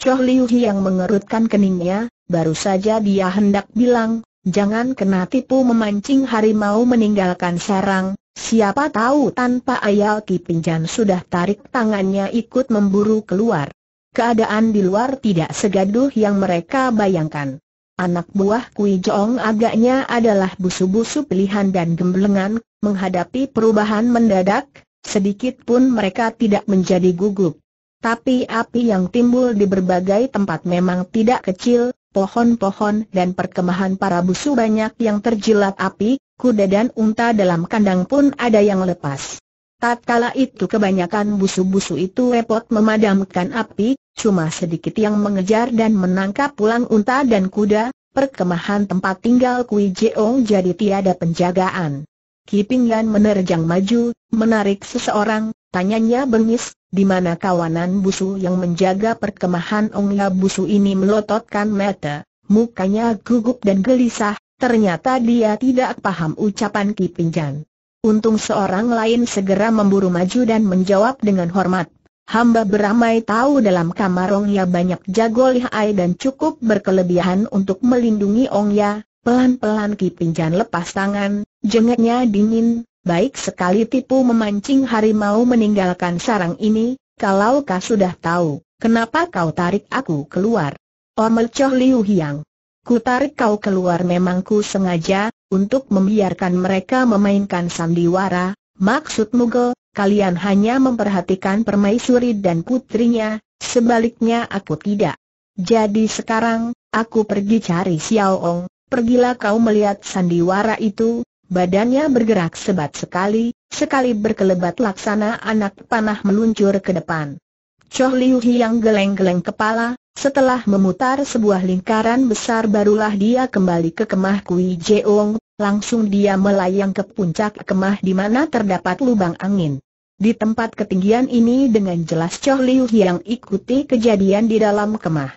Choh Liu yang mengerutkan keningnya, baru saja dia hendak bilang, jangan kena tipu memancing harimau meninggalkan sarang, Siapa tahu tanpa ayal Ki sudah tarik tangannya ikut memburu keluar. Keadaan di luar tidak segaduh yang mereka bayangkan. Anak buah Kui Jong agaknya adalah busu-busu pilihan dan gemblengan, menghadapi perubahan mendadak, sedikit pun mereka tidak menjadi gugup. Tapi api yang timbul di berbagai tempat memang tidak kecil, pohon-pohon dan perkemahan para busu banyak yang terjilat api, kuda dan unta dalam kandang pun ada yang lepas. Tatkala itu kebanyakan busu-busu itu repot memadamkan api, cuma sedikit yang mengejar dan menangkap pulang unta dan kuda, perkemahan tempat tinggal Kui Jeong jadi tiada penjagaan. Kipingan menerjang maju, menarik seseorang, tanyanya bengis, di mana kawanan busu yang menjaga perkemahan Ongla busu ini melototkan mata, mukanya gugup dan gelisah, Ternyata dia tidak paham ucapan Ki Pinjan. Untung seorang lain segera memburu maju dan menjawab dengan hormat. Hamba beramai tahu dalam kamar Ya banyak jago lihai dan cukup berkelebihan untuk melindungi Ong Ya. Pelan-pelan Ki Pinjan lepas tangan, jengeknya dingin, baik sekali tipu memancing harimau meninggalkan sarang ini, kalau kau sudah tahu, kenapa kau tarik aku keluar? Omel Choh Liu Hiang Ku tarik kau keluar memang ku sengaja, untuk membiarkan mereka memainkan sandiwara, maksudmu go, kalian hanya memperhatikan permaisuri dan putrinya, sebaliknya aku tidak. Jadi sekarang, aku pergi cari Xiao Ong, pergilah kau melihat sandiwara itu, badannya bergerak sebat sekali, sekali berkelebat laksana anak panah meluncur ke depan. Choh Liu Hiang geleng-geleng kepala, setelah memutar sebuah lingkaran besar barulah dia kembali ke kemah Kui Jeong, langsung dia melayang ke puncak kemah di mana terdapat lubang angin. Di tempat ketinggian ini dengan jelas Choh Liu Hiang ikuti kejadian di dalam kemah.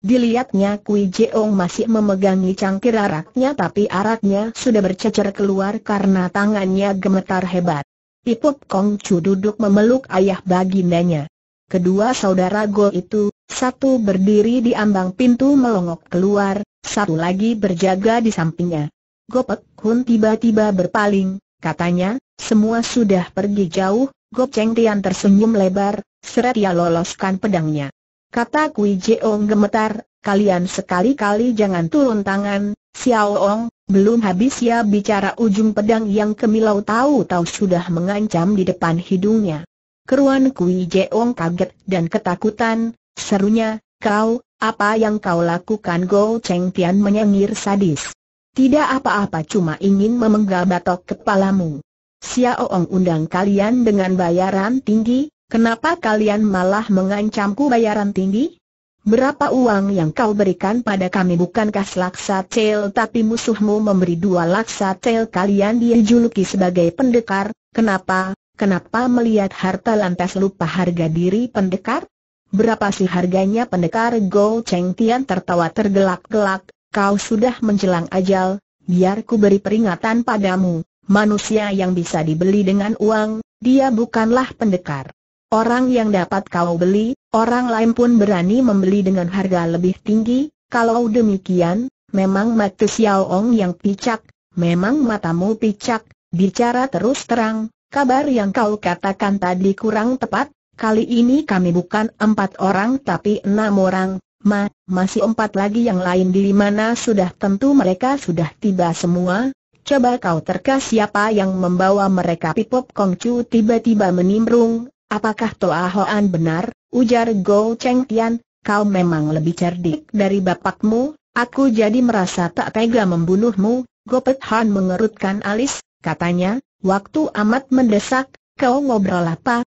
Dilihatnya Kui Jeong masih memegangi cangkir araknya tapi araknya sudah bercecer keluar karena tangannya gemetar hebat. Ipup Kong Chu duduk memeluk ayah bagindanya. Kedua saudara Go itu satu berdiri di ambang pintu melongok keluar, satu lagi berjaga di sampingnya. Gopek Hun tiba-tiba berpaling, katanya, semua sudah pergi jauh, Gop Cheng Tian tersenyum lebar, seret ia loloskan pedangnya. Kata Kui Jeong gemetar, kalian sekali-kali jangan turun tangan, Xiao Ong, belum habis ya bicara ujung pedang yang kemilau tahu-tahu sudah mengancam di depan hidungnya. Keruan Kui Jeong kaget dan ketakutan, Serunya, kau, apa yang kau lakukan Go Cheng Tian menyengir sadis. Tidak apa-apa cuma ingin memenggal batok kepalamu. Xiao Ong undang kalian dengan bayaran tinggi, kenapa kalian malah mengancamku bayaran tinggi? Berapa uang yang kau berikan pada kami bukankah selaksa cel tapi musuhmu memberi dua laksa cel kalian dia juluki sebagai pendekar, kenapa, kenapa melihat harta lantas lupa harga diri pendekar? Berapa sih harganya pendekar Go Cheng Tian tertawa tergelak-gelak, kau sudah menjelang ajal, biar ku beri peringatan padamu, manusia yang bisa dibeli dengan uang, dia bukanlah pendekar. Orang yang dapat kau beli, orang lain pun berani membeli dengan harga lebih tinggi, kalau demikian, memang mata Xiao Ong yang picak, memang matamu picak, bicara terus terang, kabar yang kau katakan tadi kurang tepat, Kali ini kami bukan empat orang tapi enam orang, ma, masih empat lagi yang lain di mana sudah tentu mereka sudah tiba semua. Coba kau terka siapa yang membawa mereka Pipop Kongcu tiba-tiba menimbrung, apakah Toa ah Hoan benar, ujar Go Cheng Tian, kau memang lebih cerdik dari bapakmu, aku jadi merasa tak tega membunuhmu, Gopet Han mengerutkan alis, katanya, waktu amat mendesak, kau ngobrol apa,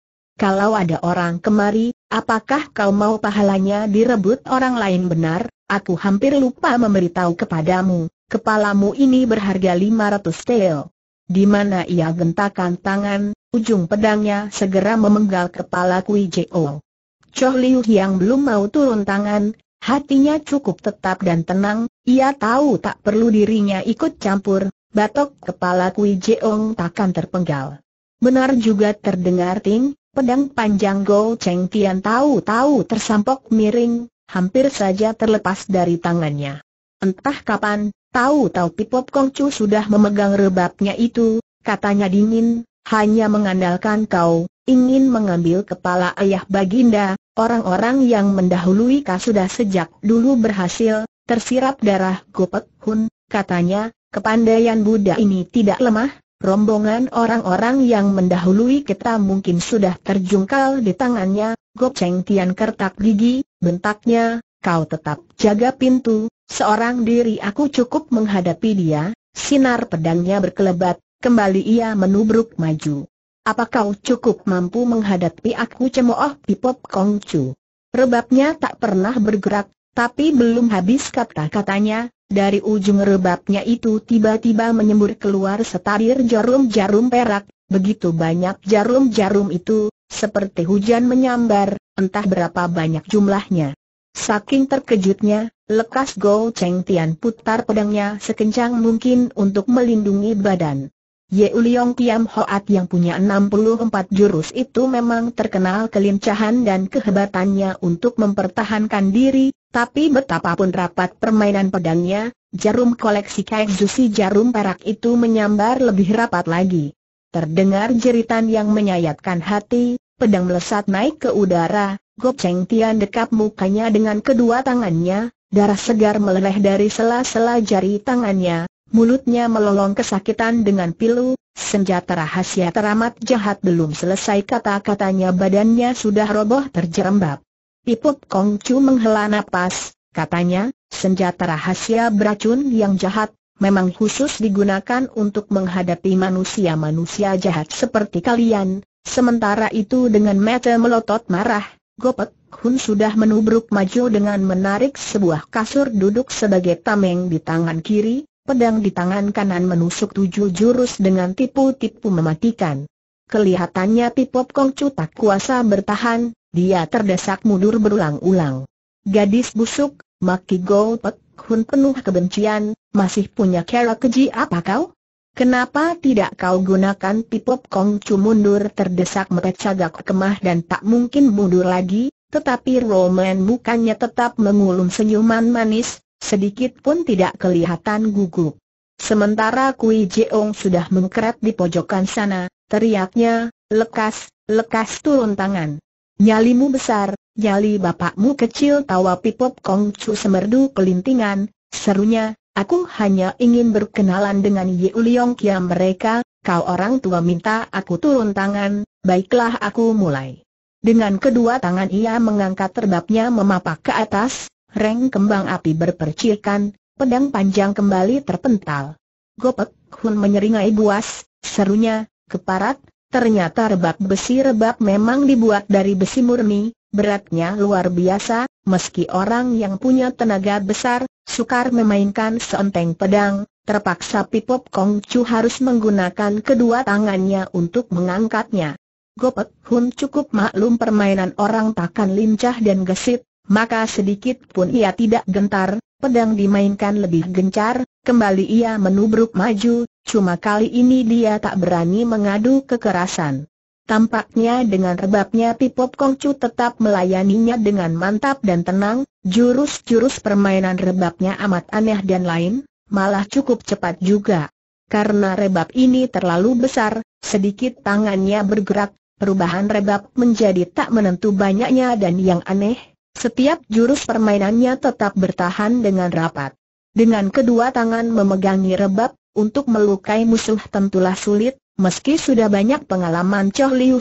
kalau ada orang kemari, apakah kau mau pahalanya direbut orang lain benar? Aku hampir lupa memberitahu kepadamu, kepalamu ini berharga 500 tel. Di mana ia gentakan tangan, ujung pedangnya segera memenggal kepala Kui Jo. Choh Liu yang belum mau turun tangan, hatinya cukup tetap dan tenang, ia tahu tak perlu dirinya ikut campur, batok kepala Kui Jeong takkan terpenggal. Benar juga terdengar ting, Pedang panjang Go Cheng Tian tahu-tahu tersampok miring, hampir saja terlepas dari tangannya. Entah kapan, tahu-tahu Pipop Kongcu sudah memegang rebabnya itu, katanya dingin, hanya mengandalkan kau, ingin mengambil kepala ayah baginda, orang-orang yang mendahului kau sudah sejak dulu berhasil, tersirap darah Gopek Hun, katanya, kepandaian Buddha ini tidak lemah, Rombongan orang-orang yang mendahului kita mungkin sudah terjungkal di tangannya, Gok Cheng Tian kertak gigi, bentaknya, kau tetap jaga pintu, seorang diri aku cukup menghadapi dia, sinar pedangnya berkelebat, kembali ia menubruk maju. Apa kau cukup mampu menghadapi aku cemooh Pipop Kongcu? Rebabnya tak pernah bergerak, tapi belum habis kata-katanya, dari ujung rebabnya itu tiba-tiba menyembur keluar setarir jarum-jarum perak, begitu banyak jarum-jarum itu, seperti hujan menyambar, entah berapa banyak jumlahnya. Saking terkejutnya, lekas Go Cheng Tian putar pedangnya sekencang mungkin untuk melindungi badan. Ye Uliong Tiam Hoat yang punya 64 jurus itu memang terkenal kelincahan dan kehebatannya untuk mempertahankan diri, tapi betapapun rapat permainan pedangnya, jarum koleksi Si jarum perak itu menyambar lebih rapat lagi. Terdengar jeritan yang menyayatkan hati, pedang melesat naik ke udara, Cheng Tian dekap mukanya dengan kedua tangannya, darah segar meleleh dari sela-sela jari tangannya, mulutnya melolong kesakitan dengan pilu, senjata rahasia teramat jahat belum selesai kata-katanya badannya sudah roboh terjerembab. Piput Kong Chu menghela napas, katanya, senjata rahasia beracun yang jahat, memang khusus digunakan untuk menghadapi manusia-manusia jahat seperti kalian, sementara itu dengan mata melotot marah, Gopek Hun sudah menubruk maju dengan menarik sebuah kasur duduk sebagai tameng di tangan kiri, pedang di tangan kanan menusuk tujuh jurus dengan tipu-tipu mematikan. Kelihatannya Pipop Kongcu tak kuasa bertahan, dia terdesak mundur berulang-ulang. Gadis busuk, Maki Go Pek Hun penuh kebencian, masih punya cara keji apa kau? Kenapa tidak kau gunakan Pipop Kongcu mundur terdesak mepecagak kemah dan tak mungkin mundur lagi? Tetapi Roman bukannya tetap mengulum senyuman manis, sedikit pun tidak kelihatan gugup. Sementara Kui Jeong sudah mengkeret di pojokan sana, teriaknya, lekas, lekas turun tangan. Nyalimu besar, nyali bapakmu kecil tawa Pipop Kong Chu semerdu kelintingan, serunya, aku hanya ingin berkenalan dengan Ye Uliong Kiam mereka, kau orang tua minta aku turun tangan, baiklah aku mulai. Dengan kedua tangan ia mengangkat terbabnya memapak ke atas, Reng kembang api berpercikan, pedang panjang kembali terpental. Gopek Hun menyeringai buas, serunya, keparat, ternyata rebab besi rebab memang dibuat dari besi murni, beratnya luar biasa, meski orang yang punya tenaga besar, sukar memainkan seenteng pedang, terpaksa Pipop Kong Chu harus menggunakan kedua tangannya untuk mengangkatnya. Gopek Hun cukup maklum permainan orang takkan lincah dan gesit, maka sedikit pun ia tidak gentar, pedang dimainkan lebih gencar, kembali ia menubruk maju, cuma kali ini dia tak berani mengadu kekerasan. Tampaknya dengan rebabnya Pipop Kongcu tetap melayaninya dengan mantap dan tenang, jurus-jurus permainan rebabnya amat aneh dan lain, malah cukup cepat juga. Karena rebab ini terlalu besar, sedikit tangannya bergerak, perubahan rebab menjadi tak menentu banyaknya dan yang aneh, setiap jurus permainannya tetap bertahan dengan rapat. Dengan kedua tangan memegangi rebab, untuk melukai musuh tentulah sulit, meski sudah banyak pengalaman Choh Liu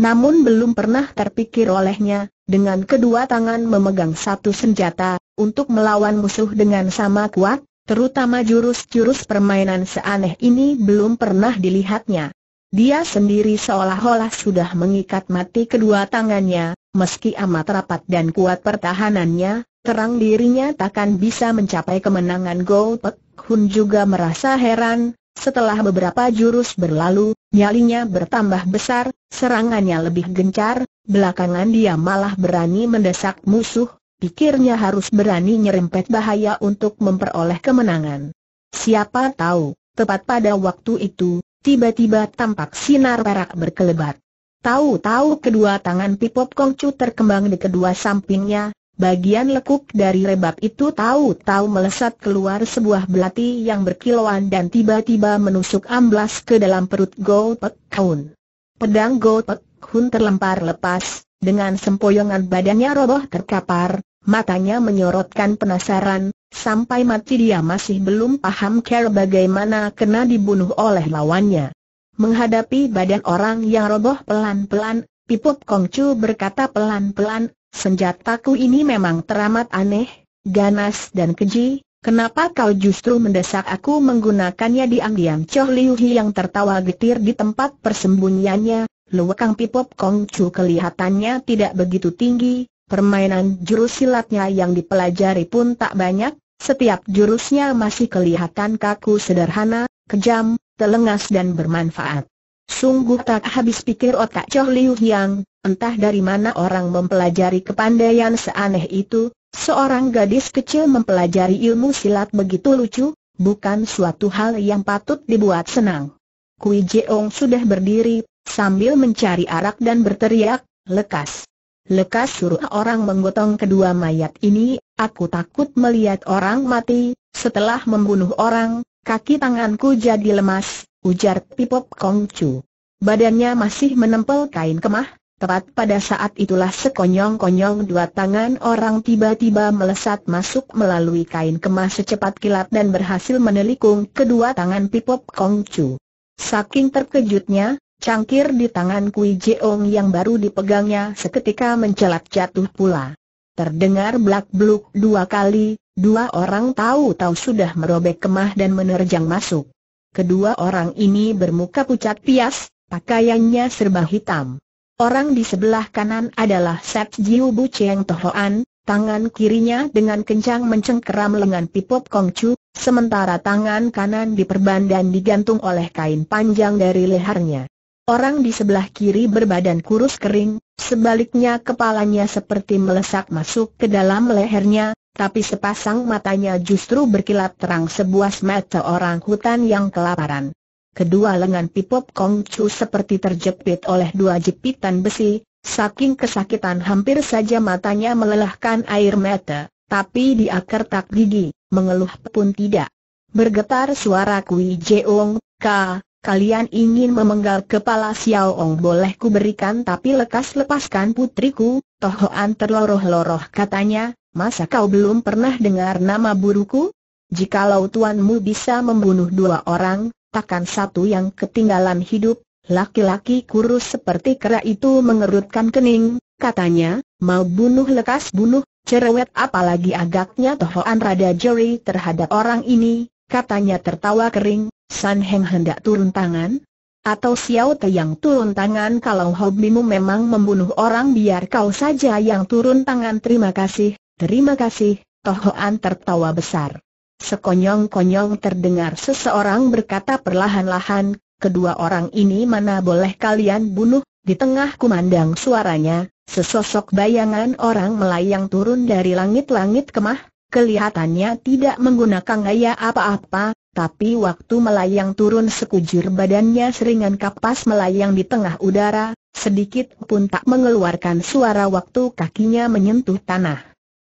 namun belum pernah terpikir olehnya, dengan kedua tangan memegang satu senjata, untuk melawan musuh dengan sama kuat, terutama jurus-jurus permainan seaneh ini belum pernah dilihatnya. Dia sendiri seolah-olah sudah mengikat mati kedua tangannya, Meski amat rapat dan kuat pertahanannya, terang dirinya takkan bisa mencapai kemenangan Gol Pek Hun juga merasa heran, setelah beberapa jurus berlalu, nyalinya bertambah besar, serangannya lebih gencar, belakangan dia malah berani mendesak musuh, pikirnya harus berani nyerempet bahaya untuk memperoleh kemenangan. Siapa tahu, tepat pada waktu itu, tiba-tiba tampak sinar perak berkelebat. Tahu-tahu kedua tangan Pipop Kongcu terkembang di kedua sampingnya, bagian lekuk dari rebab itu tahu-tahu melesat keluar sebuah belati yang berkilauan dan tiba-tiba menusuk amblas ke dalam perut Go Pek Kun. Pedang Go Pek Kun terlempar lepas, dengan sempoyongan badannya roboh terkapar, matanya menyorotkan penasaran, sampai mati dia masih belum paham cara bagaimana kena dibunuh oleh lawannya. Menghadapi badan orang yang roboh pelan-pelan, Piput Kongcu berkata pelan-pelan, senjataku ini memang teramat aneh, ganas dan keji, kenapa kau justru mendesak aku menggunakannya diam-diam Cho Liu Hi yang tertawa getir di tempat persembunyiannya, Luwakang Pipop Kongcu kelihatannya tidak begitu tinggi, permainan jurus silatnya yang dipelajari pun tak banyak, setiap jurusnya masih kelihatan kaku sederhana, kejam, telengas dan bermanfaat. Sungguh tak habis pikir otak Choh Liu Yang, entah dari mana orang mempelajari kepandaian seaneh itu, seorang gadis kecil mempelajari ilmu silat begitu lucu, bukan suatu hal yang patut dibuat senang. Kui Jeong sudah berdiri, sambil mencari arak dan berteriak, lekas. Lekas suruh orang menggotong kedua mayat ini, aku takut melihat orang mati, setelah membunuh orang, Kaki tanganku jadi lemas, ujar Pipop Kongcu. Badannya masih menempel kain kemah, Tepat pada saat itulah sekonyong-konyong dua tangan orang tiba-tiba melesat masuk melalui kain kemah secepat kilat dan berhasil menelikung kedua tangan Pipop Kongcu. Saking terkejutnya, cangkir di tangan Kui Jeong yang baru dipegangnya seketika mencelat jatuh pula. Terdengar blak-bluk dua kali, dua orang tahu-tahu sudah merobek kemah dan menerjang masuk. Kedua orang ini bermuka pucat pias, pakaiannya serba hitam. Orang di sebelah kanan adalah Sep Jiu Bu Cheng Tohoan, tangan kirinya dengan kencang mencengkeram lengan Pipop Kong Chu, sementara tangan kanan diperban dan digantung oleh kain panjang dari lehernya. Orang di sebelah kiri berbadan kurus kering, Sebaliknya kepalanya seperti melesak masuk ke dalam lehernya, tapi sepasang matanya justru berkilat terang sebuah mata orang hutan yang kelaparan. Kedua lengan Pipop Kong Chu seperti terjepit oleh dua jepitan besi, saking kesakitan hampir saja matanya melelahkan air mata, tapi dia kertak gigi, mengeluh pun tidak. Bergetar suara Kui Jeong, Ka, Kalian ingin memenggal kepala Xiao Ong boleh ku berikan tapi lekas lepaskan putriku, Toh Tohoan terloroh-loroh katanya, masa kau belum pernah dengar nama buruku? Jikalau tuanmu bisa membunuh dua orang, takkan satu yang ketinggalan hidup, laki-laki kurus seperti kera itu mengerutkan kening, katanya, mau bunuh lekas bunuh, cerewet apalagi agaknya Toh Tohoan rada jeri terhadap orang ini, katanya tertawa kering, San Heng hendak turun tangan? Atau Xiao Te yang turun tangan kalau hobimu memang membunuh orang biar kau saja yang turun tangan terima kasih, terima kasih, Tohoan tertawa besar. Sekonyong-konyong terdengar seseorang berkata perlahan-lahan, kedua orang ini mana boleh kalian bunuh, di tengah kumandang suaranya, sesosok bayangan orang melayang turun dari langit-langit kemah, kelihatannya tidak menggunakan gaya apa-apa, tapi waktu melayang turun sekujur badannya seringan kapas melayang di tengah udara, sedikit pun tak mengeluarkan suara waktu kakinya menyentuh tanah.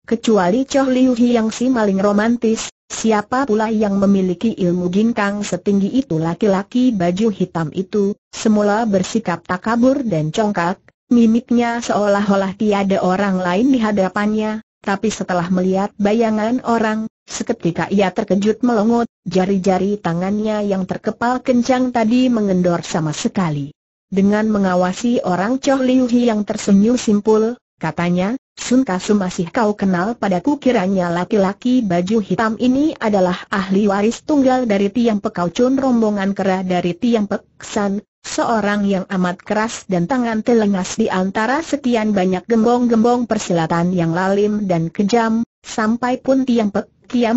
Kecuali Choh Liu yang si maling romantis, siapa pula yang memiliki ilmu ginkang setinggi itu laki-laki baju hitam itu, semula bersikap takabur dan congkak, mimiknya seolah-olah tiada orang lain di hadapannya, tapi setelah melihat bayangan orang, Seketika ia terkejut melongot, jari-jari tangannya yang terkepal kencang tadi mengendor sama sekali. Dengan mengawasi orang Choh Liu Hi yang tersenyum simpul, katanya, Sun Kasu masih kau kenal padaku kiranya laki-laki baju hitam ini adalah ahli waris tunggal dari Tiang Pekau Chun rombongan kera dari Tiang Peksan, Seorang yang amat keras dan tangan telengas di antara sekian banyak gembong-gembong persilatan yang lalim dan kejam, Sampai pun Tiang Pek,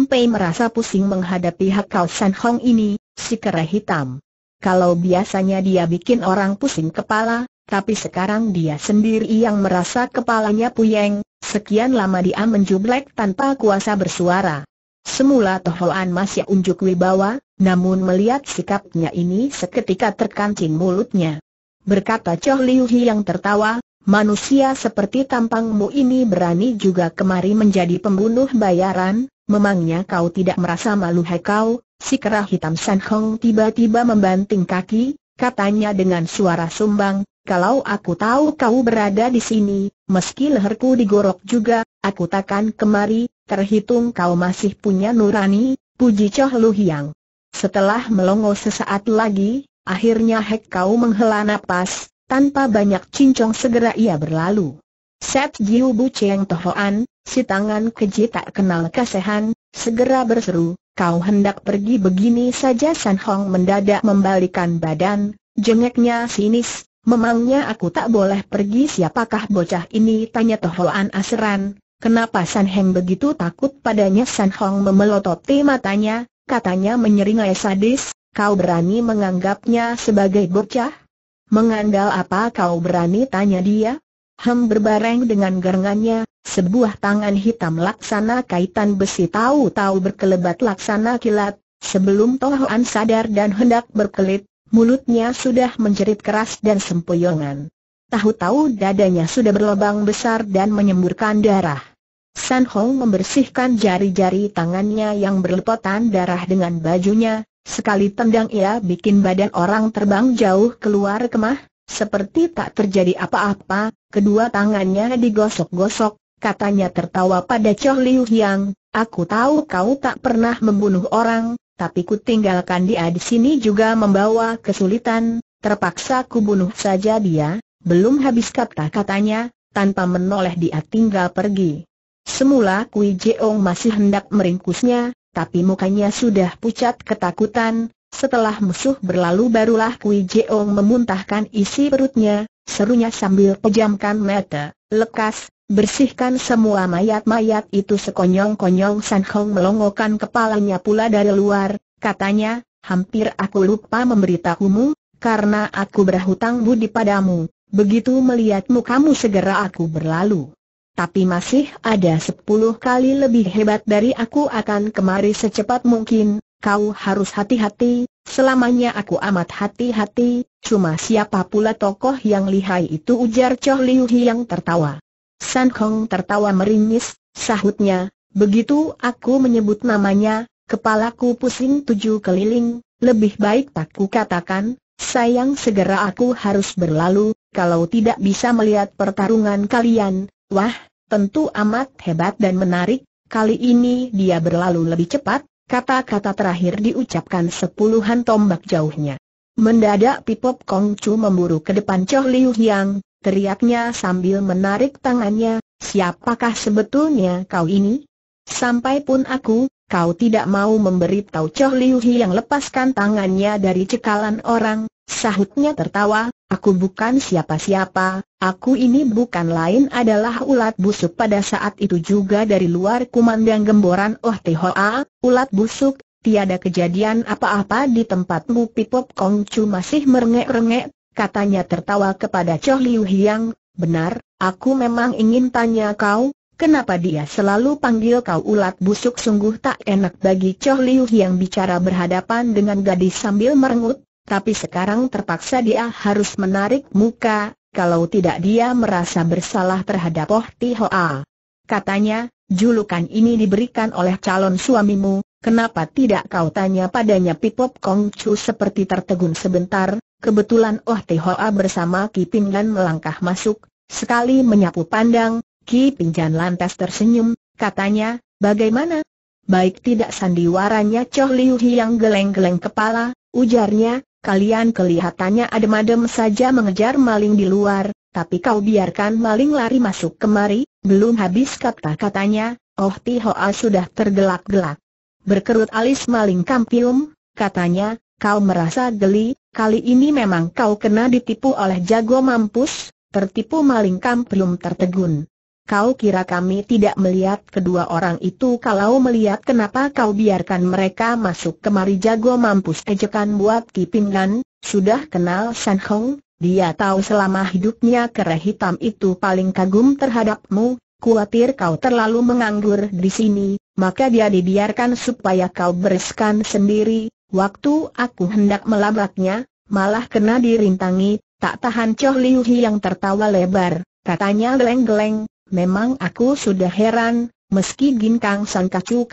Pei merasa pusing menghadapi Hakau San Hong ini, si kera hitam. Kalau biasanya dia bikin orang pusing kepala, tapi sekarang dia sendiri yang merasa kepalanya puyeng, sekian lama dia menjublek tanpa kuasa bersuara. Semula Tohoan masih unjuk wibawa, namun melihat sikapnya ini seketika terkancing mulutnya. Berkata Choh Liu Hi yang tertawa, Manusia seperti tampangmu ini berani juga kemari menjadi pembunuh bayaran, memangnya kau tidak merasa malu kau? Si kerah hitam San Hong tiba-tiba membanting kaki, katanya dengan suara sumbang, kalau aku tahu kau berada di sini, meski leherku digorok juga, aku takkan kemari, terhitung kau masih punya nurani, puji Choh Lu Hiang. Setelah melongo sesaat lagi, akhirnya Hek kau menghela napas, tanpa banyak cincong segera ia berlalu. Set Jiu Bu Cheng Tohoan, si tangan keji tak kenal kasehan, segera berseru, kau hendak pergi begini saja San Hong mendadak membalikan badan, jengeknya sinis, memangnya aku tak boleh pergi siapakah bocah ini tanya Tohoan aseran. kenapa San Heng begitu takut padanya San Hong memelototi matanya, katanya menyeringai sadis, kau berani menganggapnya sebagai bocah? Mengandal apa kau berani tanya dia? Hem berbareng dengan gerangannya, sebuah tangan hitam laksana kaitan besi tahu-tahu berkelebat laksana kilat, sebelum Tohoan sadar dan hendak berkelit, mulutnya sudah menjerit keras dan sempoyongan. Tahu-tahu dadanya sudah berlobang besar dan menyemburkan darah. San Hong membersihkan jari-jari tangannya yang berlepotan darah dengan bajunya, Sekali tendang ia bikin badan orang terbang jauh keluar kemah, seperti tak terjadi apa-apa, kedua tangannya digosok-gosok, katanya tertawa pada Choh Liu aku tahu kau tak pernah membunuh orang, tapi ku tinggalkan dia di sini juga membawa kesulitan, terpaksa ku bunuh saja dia, belum habis kata-katanya, tanpa menoleh dia tinggal pergi. Semula Kui Jeong masih hendak meringkusnya, tapi mukanya sudah pucat ketakutan. Setelah musuh berlalu barulah Kui Jeong memuntahkan isi perutnya, serunya sambil pejamkan mata, lekas, bersihkan semua mayat-mayat itu sekonyong-konyong San Hong melongokkan kepalanya pula dari luar, katanya, hampir aku lupa memberitahumu, karena aku berhutang budi padamu, begitu melihatmu kamu segera aku berlalu. Tapi masih ada sepuluh kali lebih hebat dari aku akan kemari secepat mungkin, kau harus hati-hati, selamanya aku amat hati-hati, cuma siapa pula tokoh yang lihai itu ujar Choh Liu yang tertawa. San Kong tertawa meringis, sahutnya, begitu aku menyebut namanya, kepalaku pusing tujuh keliling, lebih baik tak ku katakan. sayang segera aku harus berlalu, kalau tidak bisa melihat pertarungan kalian, Wah, tentu amat hebat dan menarik, kali ini dia berlalu lebih cepat, kata-kata terakhir diucapkan sepuluhan tombak jauhnya. Mendadak Pipop Kong Chu memburu ke depan Choh Liu Yang, teriaknya sambil menarik tangannya, siapakah sebetulnya kau ini? Sampai pun aku, kau tidak mau memberitahu Choh Liu Yang lepaskan tangannya dari cekalan orang, Sahutnya tertawa, aku bukan siapa-siapa, aku ini bukan lain adalah ulat busuk pada saat itu juga dari luar kumandang gemboran Oh Tehoa, ulat busuk, tiada kejadian apa-apa di tempatmu Pipop Kongcu masih merengek-rengek, katanya tertawa kepada Choh Liu Hiang, benar, aku memang ingin tanya kau, Kenapa dia selalu panggil kau ulat busuk sungguh tak enak bagi Choh Liu yang bicara berhadapan dengan gadis sambil merengut, tapi sekarang terpaksa dia harus menarik muka, kalau tidak dia merasa bersalah terhadap Oh Tihoa. Katanya, julukan ini diberikan oleh calon suamimu, kenapa tidak kau tanya padanya Pipop Kong Chu seperti tertegun sebentar, kebetulan Oh Tihoa bersama Kiping Lan melangkah masuk, sekali menyapu pandang, Kiping Jan lantas tersenyum, katanya, bagaimana? Baik tidak sandiwaranya Choh Liu Hiang geleng-geleng kepala, ujarnya, Kalian kelihatannya adem-adem saja mengejar maling di luar, tapi kau biarkan maling lari masuk kemari, belum habis kata-katanya, Oh Ti Hoa sudah tergelak-gelak. Berkerut alis maling kampium, katanya, kau merasa geli, kali ini memang kau kena ditipu oleh jago mampus, tertipu maling kampium tertegun. Kau kira kami tidak melihat kedua orang itu kalau melihat kenapa kau biarkan mereka masuk kemari jago mampus ejekan buat Nan, sudah kenal San Hong, dia tahu selama hidupnya kera hitam itu paling kagum terhadapmu, Kuatir kau terlalu menganggur di sini, maka dia dibiarkan supaya kau bereskan sendiri, waktu aku hendak melabraknya, malah kena dirintangi, tak tahan Choh Liu Hi yang tertawa lebar, katanya geleng-geleng, memang aku sudah heran, meski Ginkang San Kacu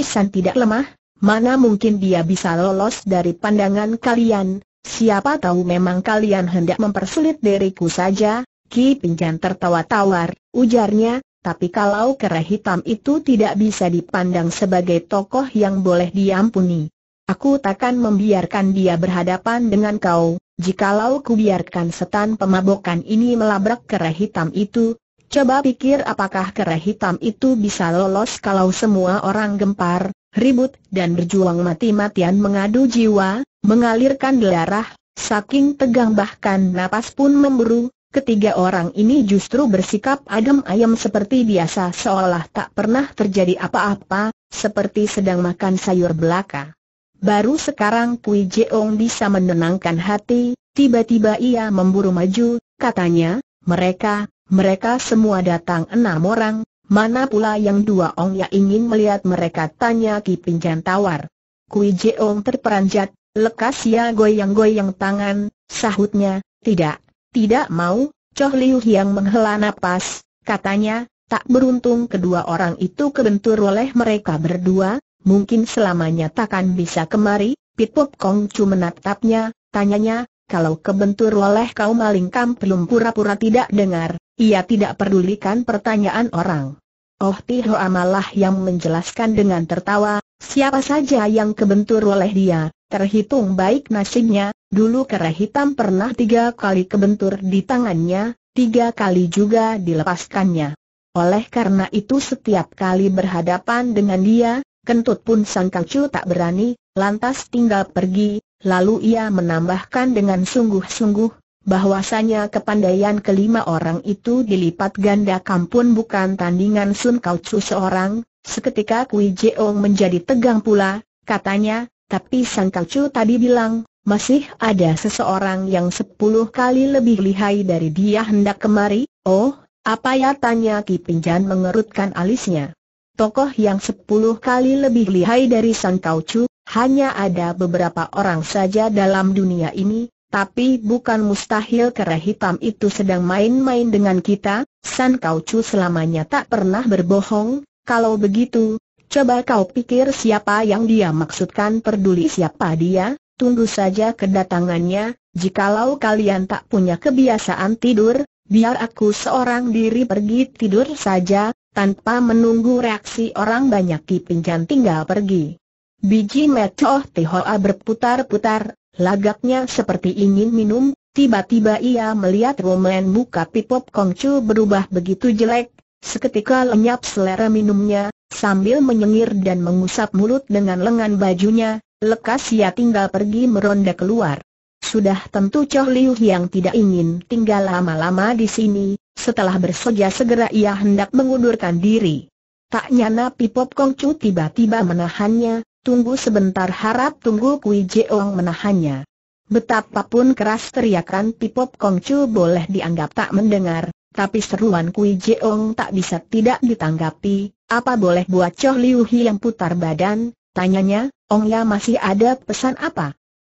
San tidak lemah, mana mungkin dia bisa lolos dari pandangan kalian, siapa tahu memang kalian hendak mempersulit diriku saja, Ki Pinjan tertawa tawar, ujarnya, tapi kalau kera hitam itu tidak bisa dipandang sebagai tokoh yang boleh diampuni. Aku takkan membiarkan dia berhadapan dengan kau, jikalau kubiarkan setan pemabokan ini melabrak kera hitam itu, Coba pikir apakah kera hitam itu bisa lolos kalau semua orang gempar, ribut, dan berjuang mati-matian mengadu jiwa, mengalirkan darah, saking tegang bahkan napas pun memburu? ketiga orang ini justru bersikap adem ayam seperti biasa seolah tak pernah terjadi apa-apa, seperti sedang makan sayur belaka. Baru sekarang Pui Jeong bisa menenangkan hati, tiba-tiba ia memburu maju, katanya, mereka, mereka semua datang enam orang, mana pula yang dua Ong yang ingin melihat mereka tanya Ki Pinjan Tawar. Kui Ong terperanjat, lekas ya goyang-goyang tangan, sahutnya, tidak, tidak mau, Choh Liu yang menghela napas, katanya, tak beruntung kedua orang itu kebentur oleh mereka berdua, mungkin selamanya takkan bisa kemari, Pit Pop Kong Chu menatapnya, tanyanya, kalau kebentur oleh kau maling kam belum pura-pura tidak dengar, ia tidak pedulikan pertanyaan orang. Oh Tiho Amalah yang menjelaskan dengan tertawa, siapa saja yang kebentur oleh dia, terhitung baik nasibnya, dulu kera hitam pernah tiga kali kebentur di tangannya, tiga kali juga dilepaskannya. Oleh karena itu setiap kali berhadapan dengan dia, kentut pun sang kacu tak berani, lantas tinggal pergi, lalu ia menambahkan dengan sungguh-sungguh, bahwasanya kepandaian kelima orang itu dilipat ganda, kampun bukan tandingan Sun Kau Chu seorang, seketika Kui Jeong menjadi tegang pula, katanya, tapi Sun Kau Chu tadi bilang, masih ada seseorang yang sepuluh kali lebih lihai dari dia hendak kemari, oh, apa ya tanya Ki Pinjan mengerutkan alisnya. Tokoh yang sepuluh kali lebih lihai dari Sun Kau Chu, hanya ada beberapa orang saja dalam dunia ini, tapi bukan mustahil kera hitam itu sedang main-main dengan kita, San Kau selamanya tak pernah berbohong, kalau begitu, coba kau pikir siapa yang dia maksudkan peduli siapa dia, tunggu saja kedatangannya, jikalau kalian tak punya kebiasaan tidur, biar aku seorang diri pergi tidur saja, tanpa menunggu reaksi orang banyak kipinjan tinggal pergi. Biji Mecoh Tihoa berputar-putar, Lagaknya seperti ingin minum, tiba-tiba ia melihat Roman buka Pipop Kongcu berubah begitu jelek, seketika lenyap selera minumnya, sambil menyengir dan mengusap mulut dengan lengan bajunya, lekas ia tinggal pergi meronda keluar. Sudah tentu Choh Liu yang tidak ingin tinggal lama-lama di sini, setelah bersoja segera ia hendak mengundurkan diri. Tak nyana Pipop Kongcu tiba-tiba menahannya, Tunggu sebentar harap tunggu Kui Jeong menahannya. Betapapun keras teriakan Pipop Kongcu boleh dianggap tak mendengar, tapi seruan Kui Jeong tak bisa tidak ditanggapi, apa boleh buat Choh Liu Hi yang putar badan, tanyanya, Ong Ya masih ada pesan apa?